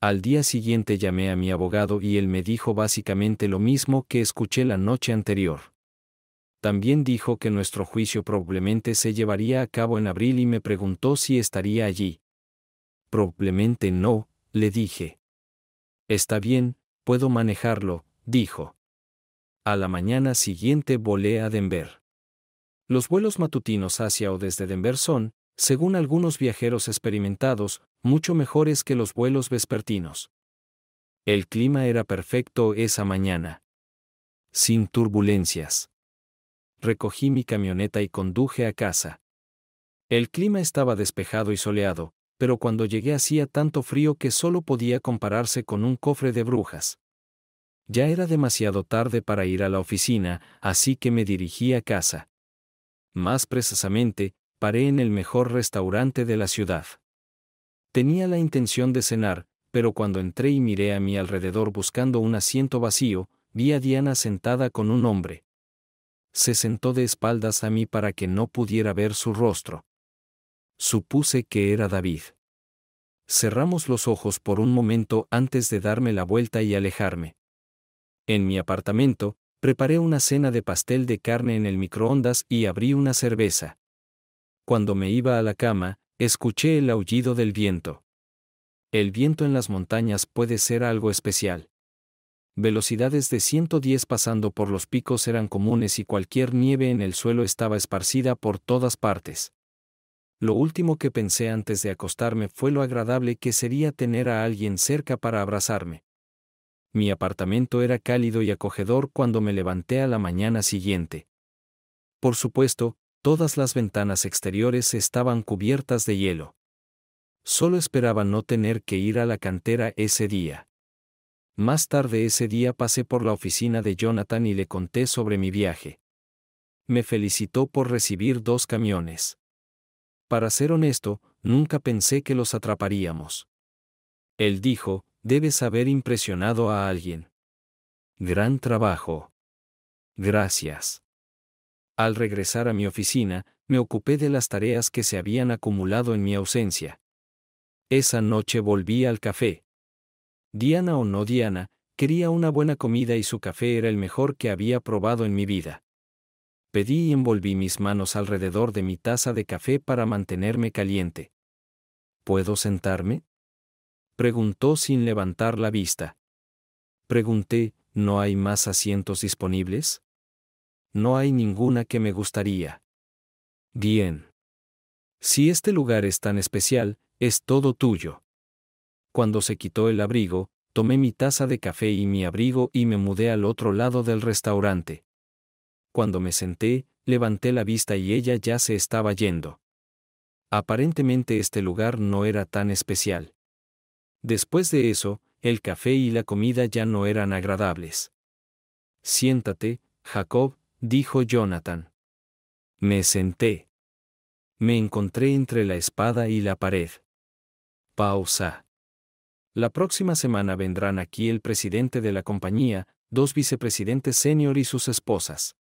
Al día siguiente llamé a mi abogado y él me dijo básicamente lo mismo que escuché la noche anterior. También dijo que nuestro juicio probablemente se llevaría a cabo en abril y me preguntó si estaría allí. Probablemente no, le dije. Está bien, puedo manejarlo, dijo. A la mañana siguiente volé a Denver. Los vuelos matutinos hacia o desde Denver son, según algunos viajeros experimentados, mucho mejores que los vuelos vespertinos. El clima era perfecto esa mañana. Sin turbulencias. Recogí mi camioneta y conduje a casa. El clima estaba despejado y soleado, pero cuando llegué hacía tanto frío que solo podía compararse con un cofre de brujas. Ya era demasiado tarde para ir a la oficina, así que me dirigí a casa. Más precisamente, paré en el mejor restaurante de la ciudad. Tenía la intención de cenar, pero cuando entré y miré a mi alrededor buscando un asiento vacío, vi a Diana sentada con un hombre. Se sentó de espaldas a mí para que no pudiera ver su rostro. Supuse que era David. Cerramos los ojos por un momento antes de darme la vuelta y alejarme. En mi apartamento, preparé una cena de pastel de carne en el microondas y abrí una cerveza. Cuando me iba a la cama, escuché el aullido del viento. El viento en las montañas puede ser algo especial. Velocidades de 110 pasando por los picos eran comunes y cualquier nieve en el suelo estaba esparcida por todas partes. Lo último que pensé antes de acostarme fue lo agradable que sería tener a alguien cerca para abrazarme. Mi apartamento era cálido y acogedor cuando me levanté a la mañana siguiente. Por supuesto, todas las ventanas exteriores estaban cubiertas de hielo. Solo esperaba no tener que ir a la cantera ese día. Más tarde ese día pasé por la oficina de Jonathan y le conté sobre mi viaje. Me felicitó por recibir dos camiones. Para ser honesto, nunca pensé que los atraparíamos. Él dijo, Debes haber impresionado a alguien. Gran trabajo. Gracias. Al regresar a mi oficina, me ocupé de las tareas que se habían acumulado en mi ausencia. Esa noche volví al café. Diana o no Diana, quería una buena comida y su café era el mejor que había probado en mi vida. Pedí y envolví mis manos alrededor de mi taza de café para mantenerme caliente. ¿Puedo sentarme? Preguntó sin levantar la vista. Pregunté, ¿no hay más asientos disponibles? No hay ninguna que me gustaría. Bien. Si este lugar es tan especial, es todo tuyo. Cuando se quitó el abrigo, tomé mi taza de café y mi abrigo y me mudé al otro lado del restaurante. Cuando me senté, levanté la vista y ella ya se estaba yendo. Aparentemente este lugar no era tan especial. Después de eso, el café y la comida ya no eran agradables. Siéntate, Jacob, dijo Jonathan. Me senté. Me encontré entre la espada y la pared. Pausa. La próxima semana vendrán aquí el presidente de la compañía, dos vicepresidentes senior y sus esposas.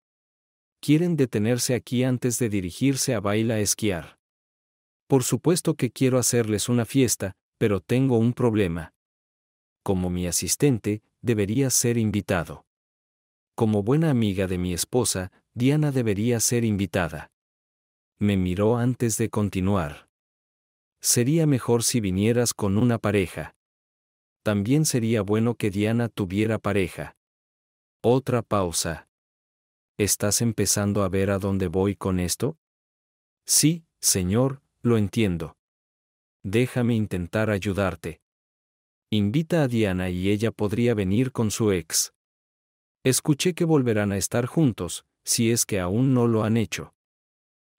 Quieren detenerse aquí antes de dirigirse a Baila a esquiar. Por supuesto que quiero hacerles una fiesta, pero tengo un problema. Como mi asistente, debería ser invitado. Como buena amiga de mi esposa, Diana debería ser invitada. Me miró antes de continuar. Sería mejor si vinieras con una pareja. También sería bueno que Diana tuviera pareja. Otra pausa. ¿Estás empezando a ver a dónde voy con esto? Sí, señor, lo entiendo. Déjame intentar ayudarte. Invita a Diana y ella podría venir con su ex. Escuché que volverán a estar juntos, si es que aún no lo han hecho.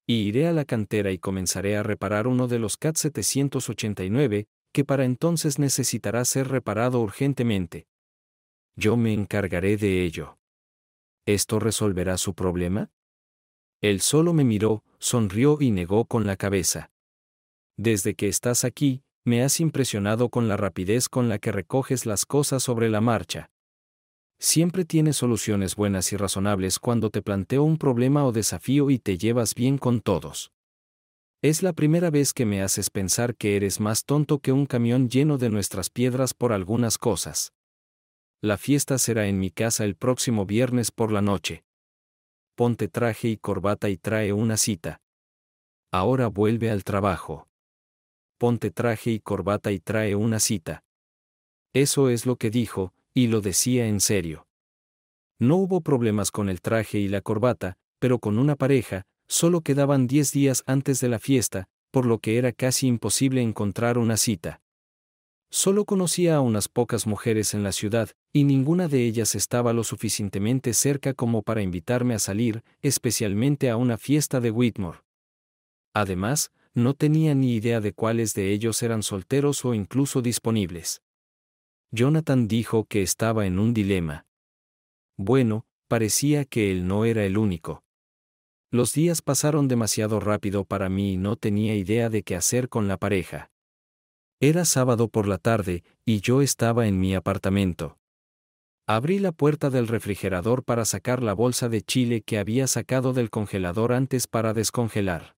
Y iré a la cantera y comenzaré a reparar uno de los CAT 789, que para entonces necesitará ser reparado urgentemente. Yo me encargaré de ello. ¿Esto resolverá su problema? Él solo me miró, sonrió y negó con la cabeza. Desde que estás aquí, me has impresionado con la rapidez con la que recoges las cosas sobre la marcha. Siempre tienes soluciones buenas y razonables cuando te planteo un problema o desafío y te llevas bien con todos. Es la primera vez que me haces pensar que eres más tonto que un camión lleno de nuestras piedras por algunas cosas. La fiesta será en mi casa el próximo viernes por la noche. Ponte traje y corbata y trae una cita. Ahora vuelve al trabajo ponte traje y corbata y trae una cita. Eso es lo que dijo, y lo decía en serio. No hubo problemas con el traje y la corbata, pero con una pareja, solo quedaban diez días antes de la fiesta, por lo que era casi imposible encontrar una cita. Solo conocía a unas pocas mujeres en la ciudad, y ninguna de ellas estaba lo suficientemente cerca como para invitarme a salir, especialmente a una fiesta de Whitmore. Además, no tenía ni idea de cuáles de ellos eran solteros o incluso disponibles. Jonathan dijo que estaba en un dilema. Bueno, parecía que él no era el único. Los días pasaron demasiado rápido para mí y no tenía idea de qué hacer con la pareja. Era sábado por la tarde, y yo estaba en mi apartamento. Abrí la puerta del refrigerador para sacar la bolsa de chile que había sacado del congelador antes para descongelar.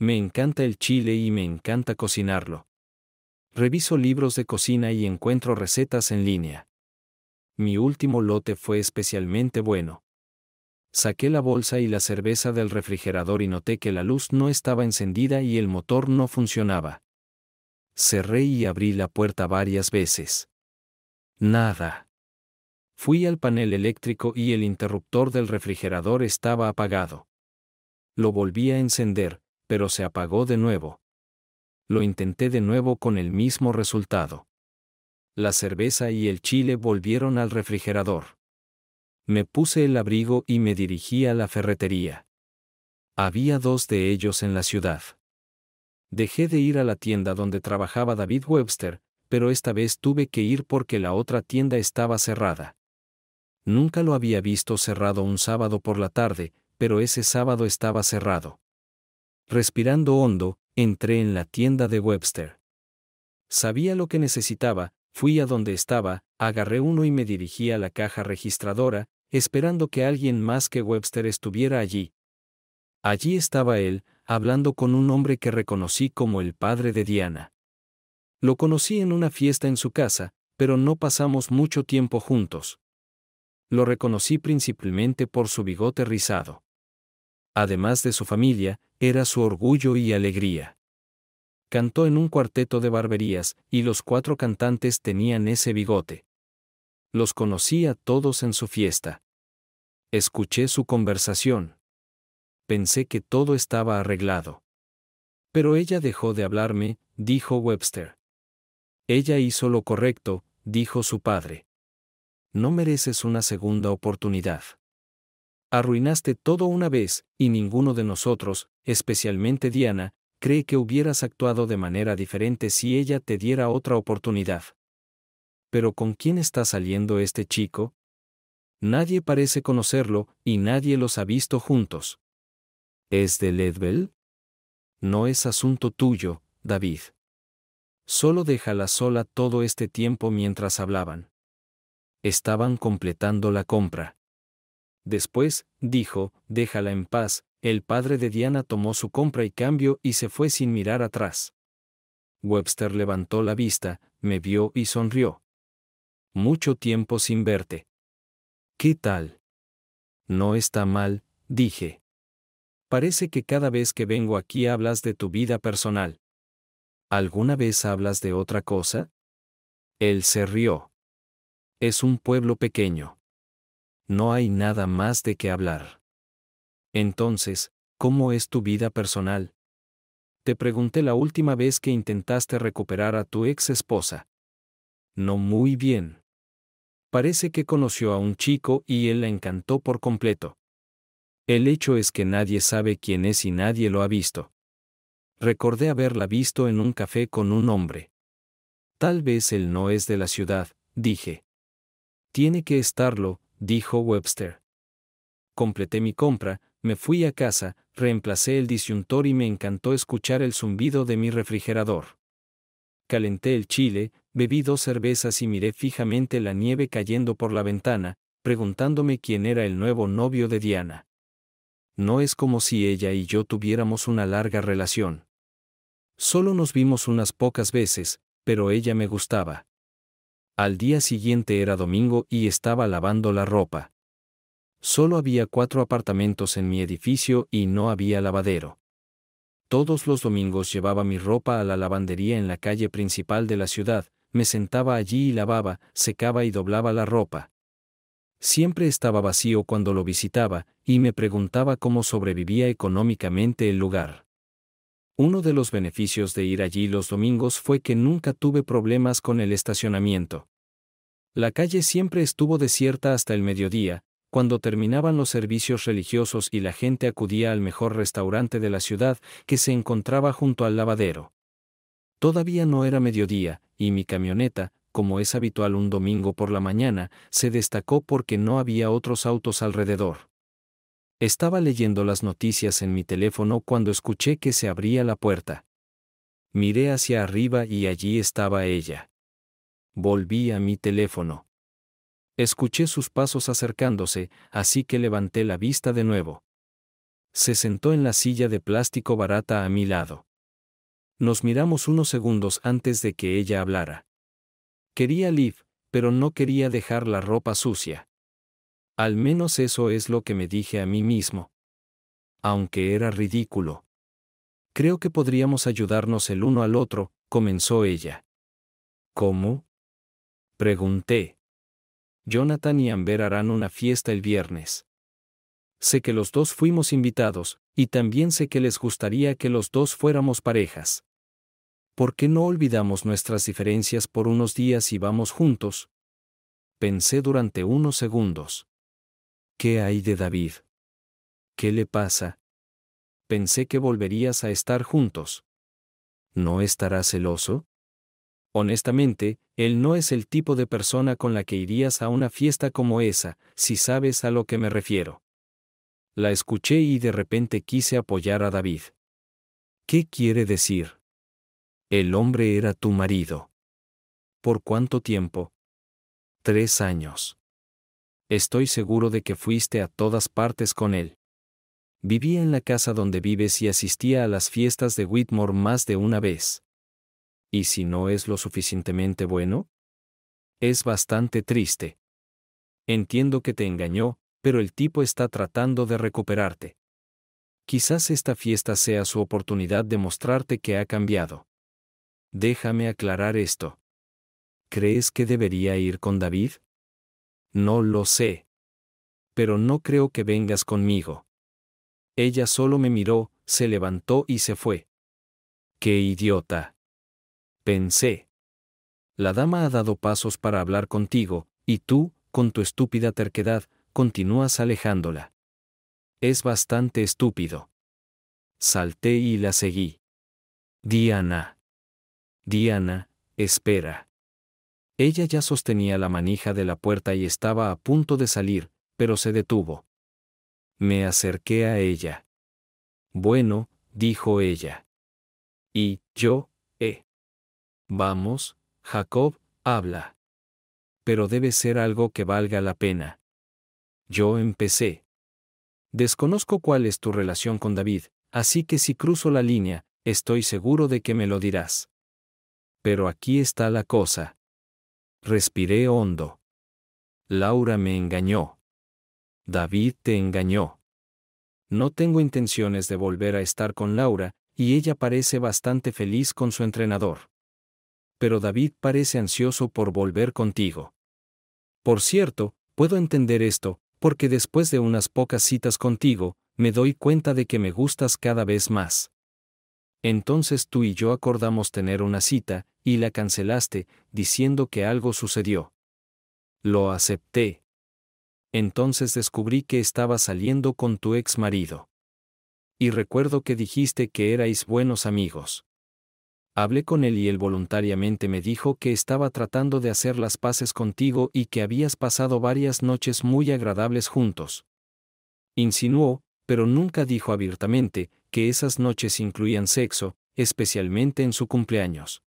Me encanta el chile y me encanta cocinarlo. Reviso libros de cocina y encuentro recetas en línea. Mi último lote fue especialmente bueno. Saqué la bolsa y la cerveza del refrigerador y noté que la luz no estaba encendida y el motor no funcionaba. Cerré y abrí la puerta varias veces. Nada. Fui al panel eléctrico y el interruptor del refrigerador estaba apagado. Lo volví a encender, pero se apagó de nuevo. Lo intenté de nuevo con el mismo resultado. La cerveza y el chile volvieron al refrigerador. Me puse el abrigo y me dirigí a la ferretería. Había dos de ellos en la ciudad. Dejé de ir a la tienda donde trabajaba David Webster, pero esta vez tuve que ir porque la otra tienda estaba cerrada. Nunca lo había visto cerrado un sábado por la tarde, pero ese sábado estaba cerrado. Respirando hondo, entré en la tienda de Webster. Sabía lo que necesitaba, fui a donde estaba, agarré uno y me dirigí a la caja registradora, esperando que alguien más que Webster estuviera allí. Allí estaba él, hablando con un hombre que reconocí como el padre de Diana. Lo conocí en una fiesta en su casa, pero no pasamos mucho tiempo juntos. Lo reconocí principalmente por su bigote rizado además de su familia, era su orgullo y alegría. Cantó en un cuarteto de barberías, y los cuatro cantantes tenían ese bigote. Los conocí a todos en su fiesta. Escuché su conversación. Pensé que todo estaba arreglado. Pero ella dejó de hablarme, dijo Webster. Ella hizo lo correcto, dijo su padre. No mereces una segunda oportunidad. Arruinaste todo una vez, y ninguno de nosotros, especialmente Diana, cree que hubieras actuado de manera diferente si ella te diera otra oportunidad. Pero ¿con quién está saliendo este chico? Nadie parece conocerlo, y nadie los ha visto juntos. ¿Es de Ledwell. No es asunto tuyo, David. Solo déjala sola todo este tiempo mientras hablaban. Estaban completando la compra. Después, dijo, déjala en paz, el padre de Diana tomó su compra y cambio y se fue sin mirar atrás. Webster levantó la vista, me vio y sonrió. Mucho tiempo sin verte. ¿Qué tal? No está mal, dije. Parece que cada vez que vengo aquí hablas de tu vida personal. ¿Alguna vez hablas de otra cosa? Él se rió. Es un pueblo pequeño no hay nada más de qué hablar. Entonces, ¿cómo es tu vida personal? Te pregunté la última vez que intentaste recuperar a tu ex esposa. No muy bien. Parece que conoció a un chico y él la encantó por completo. El hecho es que nadie sabe quién es y nadie lo ha visto. Recordé haberla visto en un café con un hombre. Tal vez él no es de la ciudad, dije. Tiene que estarlo, dijo Webster. Completé mi compra, me fui a casa, reemplacé el disyuntor y me encantó escuchar el zumbido de mi refrigerador. Calenté el chile, bebí dos cervezas y miré fijamente la nieve cayendo por la ventana, preguntándome quién era el nuevo novio de Diana. No es como si ella y yo tuviéramos una larga relación. Solo nos vimos unas pocas veces, pero ella me gustaba. Al día siguiente era domingo y estaba lavando la ropa. Solo había cuatro apartamentos en mi edificio y no había lavadero. Todos los domingos llevaba mi ropa a la lavandería en la calle principal de la ciudad, me sentaba allí y lavaba, secaba y doblaba la ropa. Siempre estaba vacío cuando lo visitaba, y me preguntaba cómo sobrevivía económicamente el lugar. Uno de los beneficios de ir allí los domingos fue que nunca tuve problemas con el estacionamiento. La calle siempre estuvo desierta hasta el mediodía, cuando terminaban los servicios religiosos y la gente acudía al mejor restaurante de la ciudad que se encontraba junto al lavadero. Todavía no era mediodía, y mi camioneta, como es habitual un domingo por la mañana, se destacó porque no había otros autos alrededor. Estaba leyendo las noticias en mi teléfono cuando escuché que se abría la puerta. Miré hacia arriba y allí estaba ella. Volví a mi teléfono. Escuché sus pasos acercándose, así que levanté la vista de nuevo. Se sentó en la silla de plástico barata a mi lado. Nos miramos unos segundos antes de que ella hablara. Quería Liv, pero no quería dejar la ropa sucia. Al menos eso es lo que me dije a mí mismo. Aunque era ridículo. Creo que podríamos ayudarnos el uno al otro, comenzó ella. ¿Cómo? Pregunté. Jonathan y Amber harán una fiesta el viernes. Sé que los dos fuimos invitados, y también sé que les gustaría que los dos fuéramos parejas. ¿Por qué no olvidamos nuestras diferencias por unos días y vamos juntos? Pensé durante unos segundos. ¿Qué hay de David? ¿Qué le pasa? Pensé que volverías a estar juntos. ¿No estarás celoso? Honestamente, él no es el tipo de persona con la que irías a una fiesta como esa, si sabes a lo que me refiero. La escuché y de repente quise apoyar a David. ¿Qué quiere decir? El hombre era tu marido. ¿Por cuánto tiempo? Tres años estoy seguro de que fuiste a todas partes con él. Vivía en la casa donde vives y asistía a las fiestas de Whitmore más de una vez. ¿Y si no es lo suficientemente bueno? Es bastante triste. Entiendo que te engañó, pero el tipo está tratando de recuperarte. Quizás esta fiesta sea su oportunidad de mostrarte que ha cambiado. Déjame aclarar esto. ¿Crees que debería ir con David? No lo sé. Pero no creo que vengas conmigo. Ella solo me miró, se levantó y se fue. ¡Qué idiota! Pensé. La dama ha dado pasos para hablar contigo, y tú, con tu estúpida terquedad, continúas alejándola. Es bastante estúpido. Salté y la seguí. Diana. Diana, espera. Ella ya sostenía la manija de la puerta y estaba a punto de salir, pero se detuvo. Me acerqué a ella. Bueno, dijo ella. Y yo, eh. Vamos, Jacob, habla. Pero debe ser algo que valga la pena. Yo empecé. Desconozco cuál es tu relación con David, así que si cruzo la línea, estoy seguro de que me lo dirás. Pero aquí está la cosa. Respiré hondo. Laura me engañó. David te engañó. No tengo intenciones de volver a estar con Laura, y ella parece bastante feliz con su entrenador. Pero David parece ansioso por volver contigo. Por cierto, puedo entender esto, porque después de unas pocas citas contigo, me doy cuenta de que me gustas cada vez más. Entonces tú y yo acordamos tener una cita, y la cancelaste, diciendo que algo sucedió. Lo acepté. Entonces descubrí que estaba saliendo con tu ex marido. Y recuerdo que dijiste que erais buenos amigos. Hablé con él y él voluntariamente me dijo que estaba tratando de hacer las paces contigo y que habías pasado varias noches muy agradables juntos. Insinuó, pero nunca dijo abiertamente, que esas noches incluían sexo, especialmente en su cumpleaños.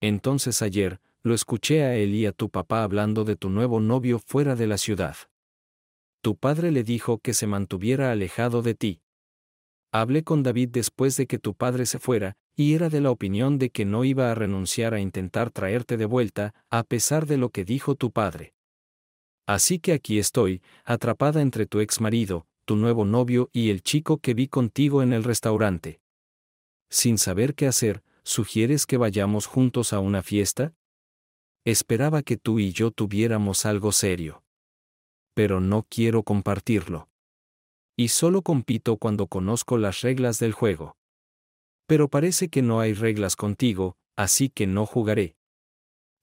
Entonces ayer, lo escuché a él y a tu papá hablando de tu nuevo novio fuera de la ciudad. Tu padre le dijo que se mantuviera alejado de ti. Hablé con David después de que tu padre se fuera, y era de la opinión de que no iba a renunciar a intentar traerte de vuelta, a pesar de lo que dijo tu padre. Así que aquí estoy, atrapada entre tu ex marido, tu nuevo novio y el chico que vi contigo en el restaurante. Sin saber qué hacer, ¿sugieres que vayamos juntos a una fiesta? Esperaba que tú y yo tuviéramos algo serio. Pero no quiero compartirlo. Y solo compito cuando conozco las reglas del juego. Pero parece que no hay reglas contigo, así que no jugaré.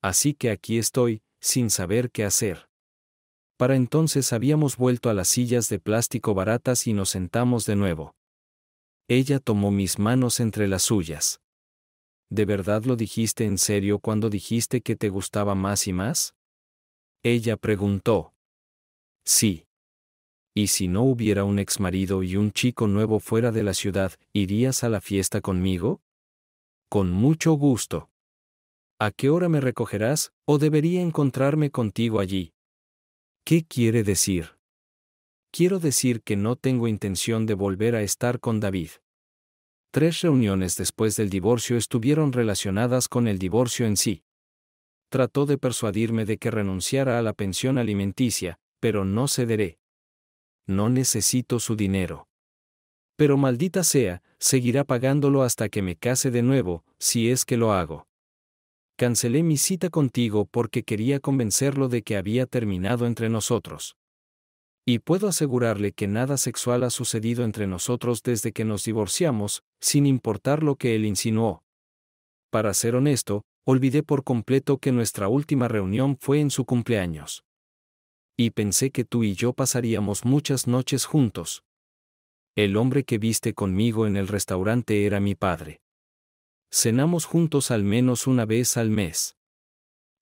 Así que aquí estoy, sin saber qué hacer. Para entonces habíamos vuelto a las sillas de plástico baratas y nos sentamos de nuevo. Ella tomó mis manos entre las suyas. ¿de verdad lo dijiste en serio cuando dijiste que te gustaba más y más? Ella preguntó. Sí. ¿Y si no hubiera un ex marido y un chico nuevo fuera de la ciudad, irías a la fiesta conmigo? Con mucho gusto. ¿A qué hora me recogerás, o debería encontrarme contigo allí? ¿Qué quiere decir? Quiero decir que no tengo intención de volver a estar con David. Tres reuniones después del divorcio estuvieron relacionadas con el divorcio en sí. Trató de persuadirme de que renunciara a la pensión alimenticia, pero no cederé. No necesito su dinero. Pero maldita sea, seguirá pagándolo hasta que me case de nuevo, si es que lo hago. Cancelé mi cita contigo porque quería convencerlo de que había terminado entre nosotros y puedo asegurarle que nada sexual ha sucedido entre nosotros desde que nos divorciamos, sin importar lo que él insinuó. Para ser honesto, olvidé por completo que nuestra última reunión fue en su cumpleaños. Y pensé que tú y yo pasaríamos muchas noches juntos. El hombre que viste conmigo en el restaurante era mi padre. Cenamos juntos al menos una vez al mes.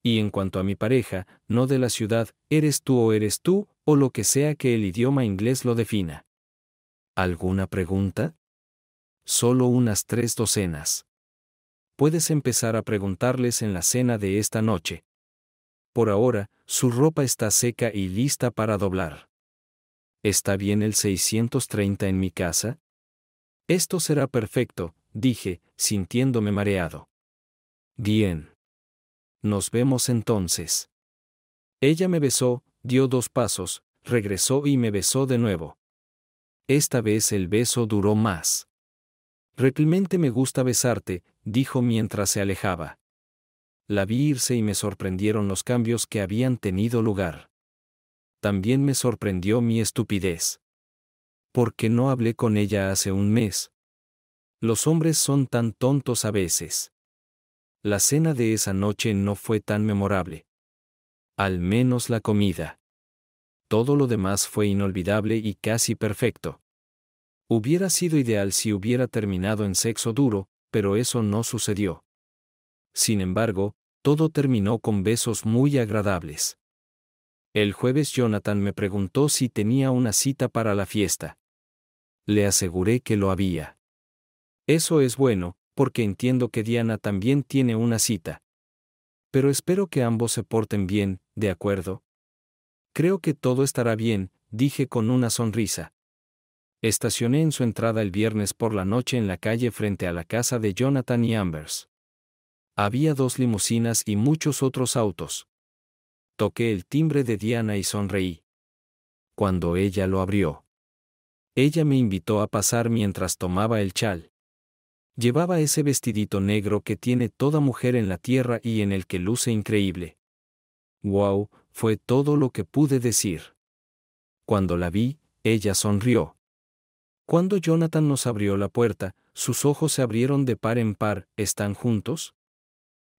Y en cuanto a mi pareja, no de la ciudad, eres tú o eres tú, o lo que sea que el idioma inglés lo defina. ¿Alguna pregunta? Solo unas tres docenas. Puedes empezar a preguntarles en la cena de esta noche. Por ahora, su ropa está seca y lista para doblar. ¿Está bien el 630 en mi casa? Esto será perfecto, dije, sintiéndome mareado. Bien. Nos vemos entonces. Ella me besó, dio dos pasos, regresó y me besó de nuevo. Esta vez el beso duró más. Realmente me gusta besarte, dijo mientras se alejaba. La vi irse y me sorprendieron los cambios que habían tenido lugar. También me sorprendió mi estupidez. ¿Por qué no hablé con ella hace un mes? Los hombres son tan tontos a veces. La cena de esa noche no fue tan memorable. Al menos la comida. Todo lo demás fue inolvidable y casi perfecto. Hubiera sido ideal si hubiera terminado en sexo duro, pero eso no sucedió. Sin embargo, todo terminó con besos muy agradables. El jueves Jonathan me preguntó si tenía una cita para la fiesta. Le aseguré que lo había. Eso es bueno, porque entiendo que Diana también tiene una cita. Pero espero que ambos se porten bien, ¿de acuerdo? Creo que todo estará bien, dije con una sonrisa. Estacioné en su entrada el viernes por la noche en la calle frente a la casa de Jonathan y Ambers. Había dos limusinas y muchos otros autos. Toqué el timbre de Diana y sonreí. Cuando ella lo abrió. Ella me invitó a pasar mientras tomaba el chal. Llevaba ese vestidito negro que tiene toda mujer en la tierra y en el que luce increíble. ¡Wow! fue todo lo que pude decir. Cuando la vi, ella sonrió. Cuando Jonathan nos abrió la puerta, sus ojos se abrieron de par en par, ¿están juntos?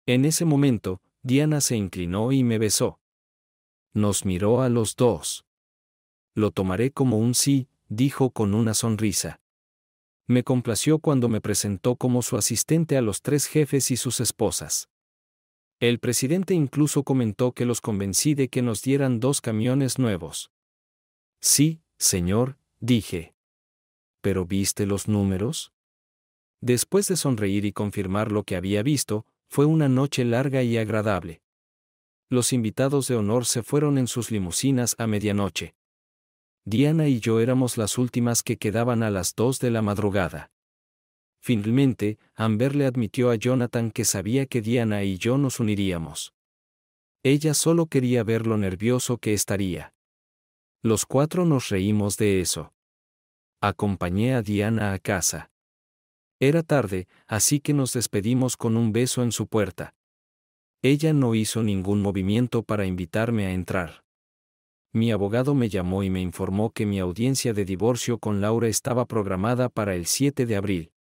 En ese momento, Diana se inclinó y me besó. Nos miró a los dos. Lo tomaré como un sí, dijo con una sonrisa me complació cuando me presentó como su asistente a los tres jefes y sus esposas. El presidente incluso comentó que los convencí de que nos dieran dos camiones nuevos. Sí, señor, dije. ¿Pero viste los números? Después de sonreír y confirmar lo que había visto, fue una noche larga y agradable. Los invitados de honor se fueron en sus limusinas a medianoche. Diana y yo éramos las últimas que quedaban a las dos de la madrugada. Finalmente, Amber le admitió a Jonathan que sabía que Diana y yo nos uniríamos. Ella solo quería ver lo nervioso que estaría. Los cuatro nos reímos de eso. Acompañé a Diana a casa. Era tarde, así que nos despedimos con un beso en su puerta. Ella no hizo ningún movimiento para invitarme a entrar. Mi abogado me llamó y me informó que mi audiencia de divorcio con Laura estaba programada para el 7 de abril.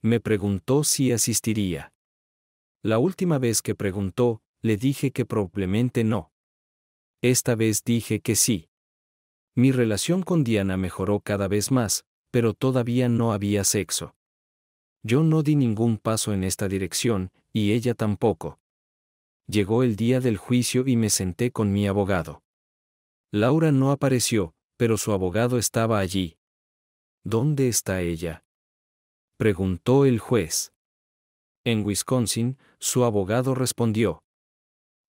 Me preguntó si asistiría. La última vez que preguntó, le dije que probablemente no. Esta vez dije que sí. Mi relación con Diana mejoró cada vez más, pero todavía no había sexo. Yo no di ningún paso en esta dirección, y ella tampoco. Llegó el día del juicio y me senté con mi abogado. Laura no apareció, pero su abogado estaba allí. ¿Dónde está ella? preguntó el juez. En Wisconsin, su abogado respondió.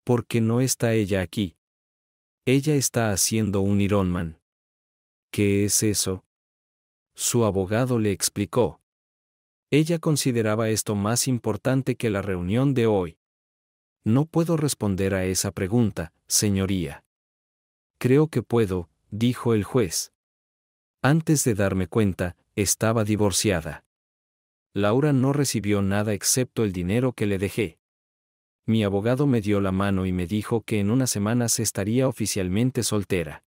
¿Por qué no está ella aquí? Ella está haciendo un Ironman. ¿Qué es eso? Su abogado le explicó. Ella consideraba esto más importante que la reunión de hoy. No puedo responder a esa pregunta, señoría. Creo que puedo, dijo el juez. Antes de darme cuenta, estaba divorciada. Laura no recibió nada excepto el dinero que le dejé. Mi abogado me dio la mano y me dijo que en unas semanas estaría oficialmente soltera.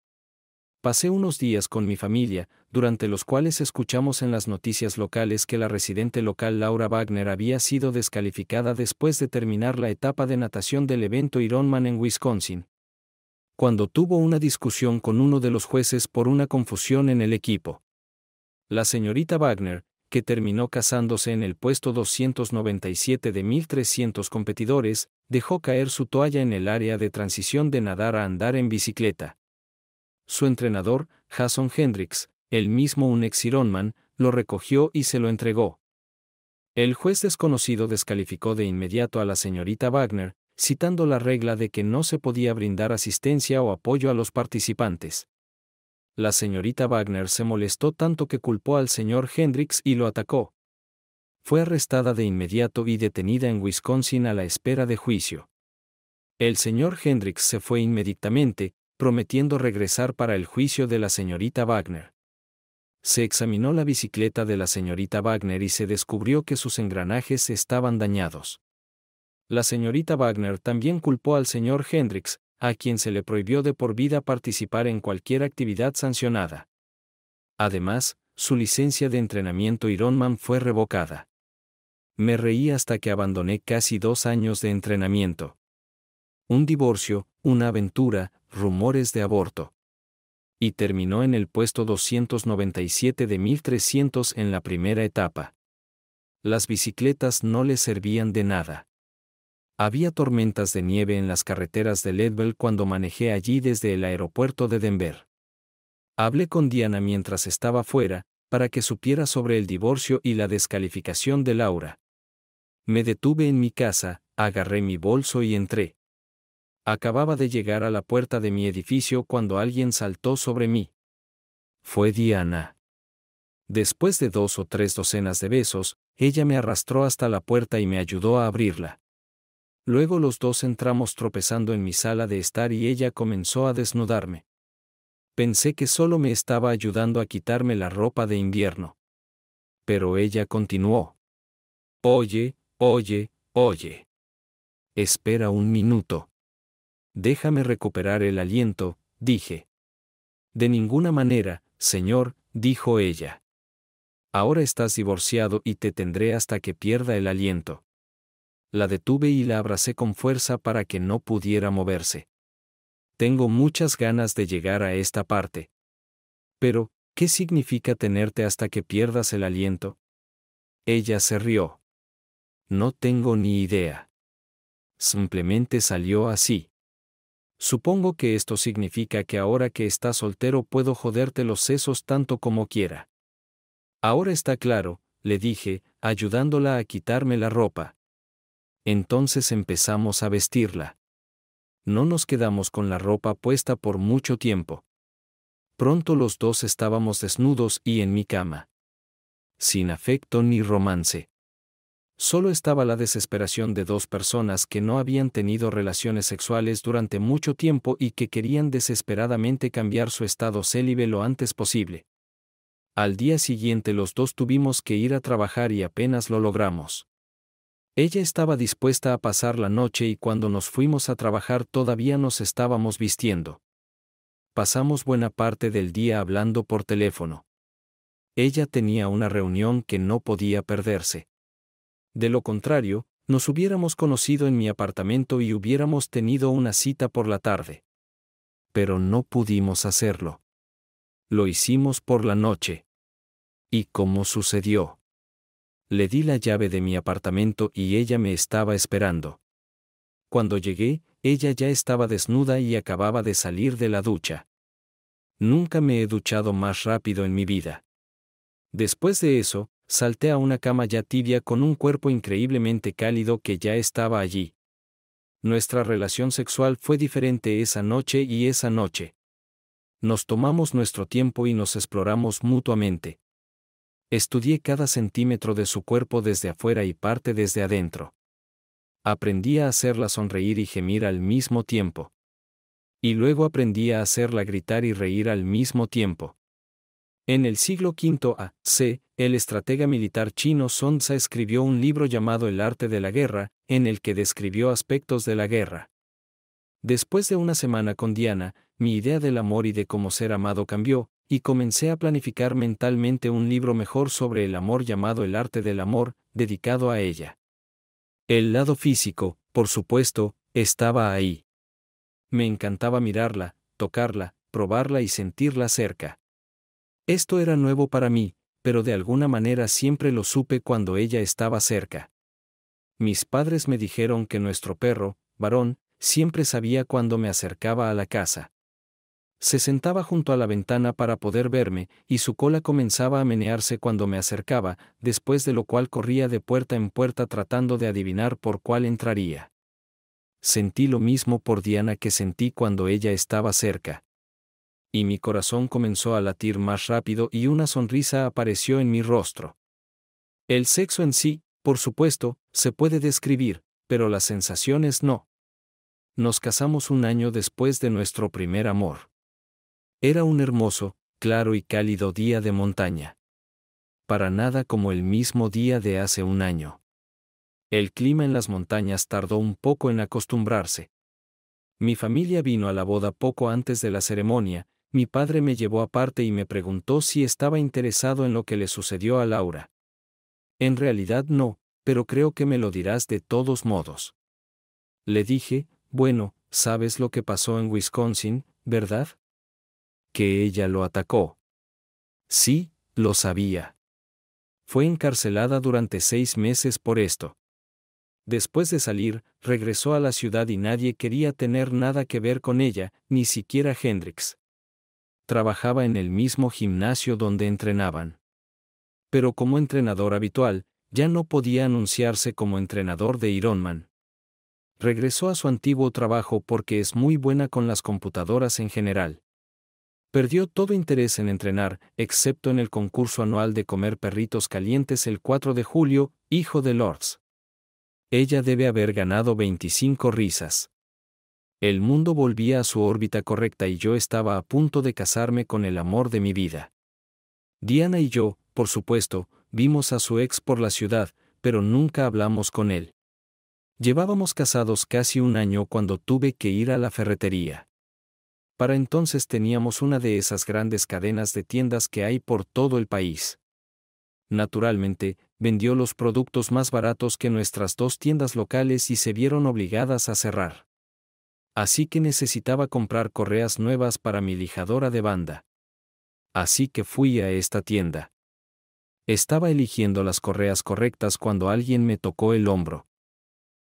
Pasé unos días con mi familia, durante los cuales escuchamos en las noticias locales que la residente local Laura Wagner había sido descalificada después de terminar la etapa de natación del evento Ironman en Wisconsin, cuando tuvo una discusión con uno de los jueces por una confusión en el equipo. La señorita Wagner, que terminó casándose en el puesto 297 de 1.300 competidores, dejó caer su toalla en el área de transición de nadar a andar en bicicleta. Su entrenador, Jason Hendricks, el mismo un ex Ironman, lo recogió y se lo entregó. El juez desconocido descalificó de inmediato a la señorita Wagner, citando la regla de que no se podía brindar asistencia o apoyo a los participantes. La señorita Wagner se molestó tanto que culpó al señor Hendrix y lo atacó. Fue arrestada de inmediato y detenida en Wisconsin a la espera de juicio. El señor Hendricks se fue inmediatamente, prometiendo regresar para el juicio de la señorita Wagner. Se examinó la bicicleta de la señorita Wagner y se descubrió que sus engranajes estaban dañados. La señorita Wagner también culpó al señor Hendrix, a quien se le prohibió de por vida participar en cualquier actividad sancionada. Además, su licencia de entrenamiento Ironman fue revocada. Me reí hasta que abandoné casi dos años de entrenamiento. Un divorcio, una aventura, rumores de aborto. Y terminó en el puesto 297 de 1300 en la primera etapa. Las bicicletas no le servían de nada. Había tormentas de nieve en las carreteras de Leadville cuando manejé allí desde el aeropuerto de Denver. Hablé con Diana mientras estaba fuera, para que supiera sobre el divorcio y la descalificación de Laura. Me detuve en mi casa, agarré mi bolso y entré. Acababa de llegar a la puerta de mi edificio cuando alguien saltó sobre mí. Fue Diana. Después de dos o tres docenas de besos, ella me arrastró hasta la puerta y me ayudó a abrirla. Luego los dos entramos tropezando en mi sala de estar y ella comenzó a desnudarme. Pensé que solo me estaba ayudando a quitarme la ropa de invierno. Pero ella continuó. Oye, oye, oye. Espera un minuto. Déjame recuperar el aliento, dije. De ninguna manera, señor, dijo ella. Ahora estás divorciado y te tendré hasta que pierda el aliento la detuve y la abracé con fuerza para que no pudiera moverse. Tengo muchas ganas de llegar a esta parte. Pero, ¿qué significa tenerte hasta que pierdas el aliento? Ella se rió. No tengo ni idea. Simplemente salió así. Supongo que esto significa que ahora que estás soltero puedo joderte los sesos tanto como quiera. Ahora está claro, le dije, ayudándola a quitarme la ropa entonces empezamos a vestirla. No nos quedamos con la ropa puesta por mucho tiempo. Pronto los dos estábamos desnudos y en mi cama. Sin afecto ni romance. Solo estaba la desesperación de dos personas que no habían tenido relaciones sexuales durante mucho tiempo y que querían desesperadamente cambiar su estado célibe lo antes posible. Al día siguiente los dos tuvimos que ir a trabajar y apenas lo logramos. Ella estaba dispuesta a pasar la noche y cuando nos fuimos a trabajar todavía nos estábamos vistiendo. Pasamos buena parte del día hablando por teléfono. Ella tenía una reunión que no podía perderse. De lo contrario, nos hubiéramos conocido en mi apartamento y hubiéramos tenido una cita por la tarde. Pero no pudimos hacerlo. Lo hicimos por la noche. ¿Y cómo sucedió? le di la llave de mi apartamento y ella me estaba esperando. Cuando llegué, ella ya estaba desnuda y acababa de salir de la ducha. Nunca me he duchado más rápido en mi vida. Después de eso, salté a una cama ya tibia con un cuerpo increíblemente cálido que ya estaba allí. Nuestra relación sexual fue diferente esa noche y esa noche. Nos tomamos nuestro tiempo y nos exploramos mutuamente. Estudié cada centímetro de su cuerpo desde afuera y parte desde adentro. Aprendí a hacerla sonreír y gemir al mismo tiempo. Y luego aprendí a hacerla gritar y reír al mismo tiempo. En el siglo V a.C., el estratega militar chino Sun Tzu escribió un libro llamado El arte de la guerra, en el que describió aspectos de la guerra. Después de una semana con Diana, mi idea del amor y de cómo ser amado cambió, y comencé a planificar mentalmente un libro mejor sobre el amor llamado El arte del amor, dedicado a ella. El lado físico, por supuesto, estaba ahí. Me encantaba mirarla, tocarla, probarla y sentirla cerca. Esto era nuevo para mí, pero de alguna manera siempre lo supe cuando ella estaba cerca. Mis padres me dijeron que nuestro perro, varón, siempre sabía cuando me acercaba a la casa. Se sentaba junto a la ventana para poder verme, y su cola comenzaba a menearse cuando me acercaba, después de lo cual corría de puerta en puerta tratando de adivinar por cuál entraría. Sentí lo mismo por Diana que sentí cuando ella estaba cerca. Y mi corazón comenzó a latir más rápido y una sonrisa apareció en mi rostro. El sexo en sí, por supuesto, se puede describir, pero las sensaciones no. Nos casamos un año después de nuestro primer amor. Era un hermoso, claro y cálido día de montaña. Para nada como el mismo día de hace un año. El clima en las montañas tardó un poco en acostumbrarse. Mi familia vino a la boda poco antes de la ceremonia, mi padre me llevó aparte y me preguntó si estaba interesado en lo que le sucedió a Laura. En realidad no, pero creo que me lo dirás de todos modos. Le dije, bueno, sabes lo que pasó en Wisconsin, ¿verdad? que ella lo atacó. Sí, lo sabía. Fue encarcelada durante seis meses por esto. Después de salir, regresó a la ciudad y nadie quería tener nada que ver con ella, ni siquiera Hendrix. Trabajaba en el mismo gimnasio donde entrenaban. Pero como entrenador habitual, ya no podía anunciarse como entrenador de Ironman. Regresó a su antiguo trabajo porque es muy buena con las computadoras en general perdió todo interés en entrenar, excepto en el concurso anual de comer perritos calientes el 4 de julio, hijo de Lords. Ella debe haber ganado 25 risas. El mundo volvía a su órbita correcta y yo estaba a punto de casarme con el amor de mi vida. Diana y yo, por supuesto, vimos a su ex por la ciudad, pero nunca hablamos con él. Llevábamos casados casi un año cuando tuve que ir a la ferretería. Para entonces teníamos una de esas grandes cadenas de tiendas que hay por todo el país. Naturalmente, vendió los productos más baratos que nuestras dos tiendas locales y se vieron obligadas a cerrar. Así que necesitaba comprar correas nuevas para mi lijadora de banda. Así que fui a esta tienda. Estaba eligiendo las correas correctas cuando alguien me tocó el hombro.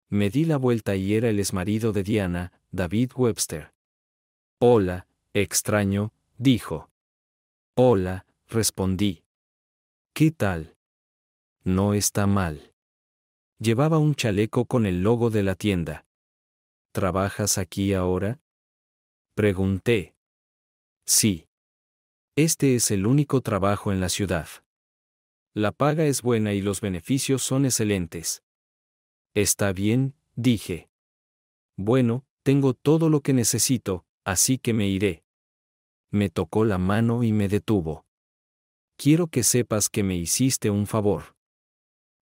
Me di la vuelta y era el exmarido de Diana, David Webster. Hola, extraño, dijo. Hola, respondí. ¿Qué tal? No está mal. Llevaba un chaleco con el logo de la tienda. ¿Trabajas aquí ahora? Pregunté. Sí. Este es el único trabajo en la ciudad. La paga es buena y los beneficios son excelentes. Está bien, dije. Bueno, tengo todo lo que necesito, así que me iré. Me tocó la mano y me detuvo. Quiero que sepas que me hiciste un favor.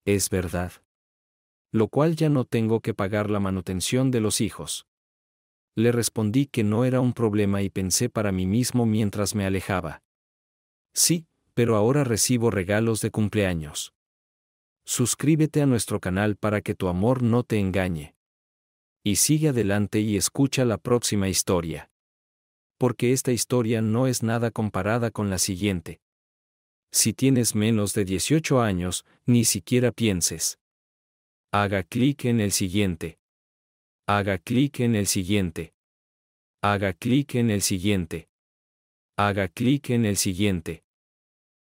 Es verdad. Lo cual ya no tengo que pagar la manutención de los hijos. Le respondí que no era un problema y pensé para mí mismo mientras me alejaba. Sí, pero ahora recibo regalos de cumpleaños. Suscríbete a nuestro canal para que tu amor no te engañe. Y sigue adelante y escucha la próxima historia porque esta historia no es nada comparada con la siguiente. Si tienes menos de 18 años, ni siquiera pienses. Haga clic en el siguiente. Haga clic en el siguiente. Haga clic en el siguiente. Haga clic en el siguiente.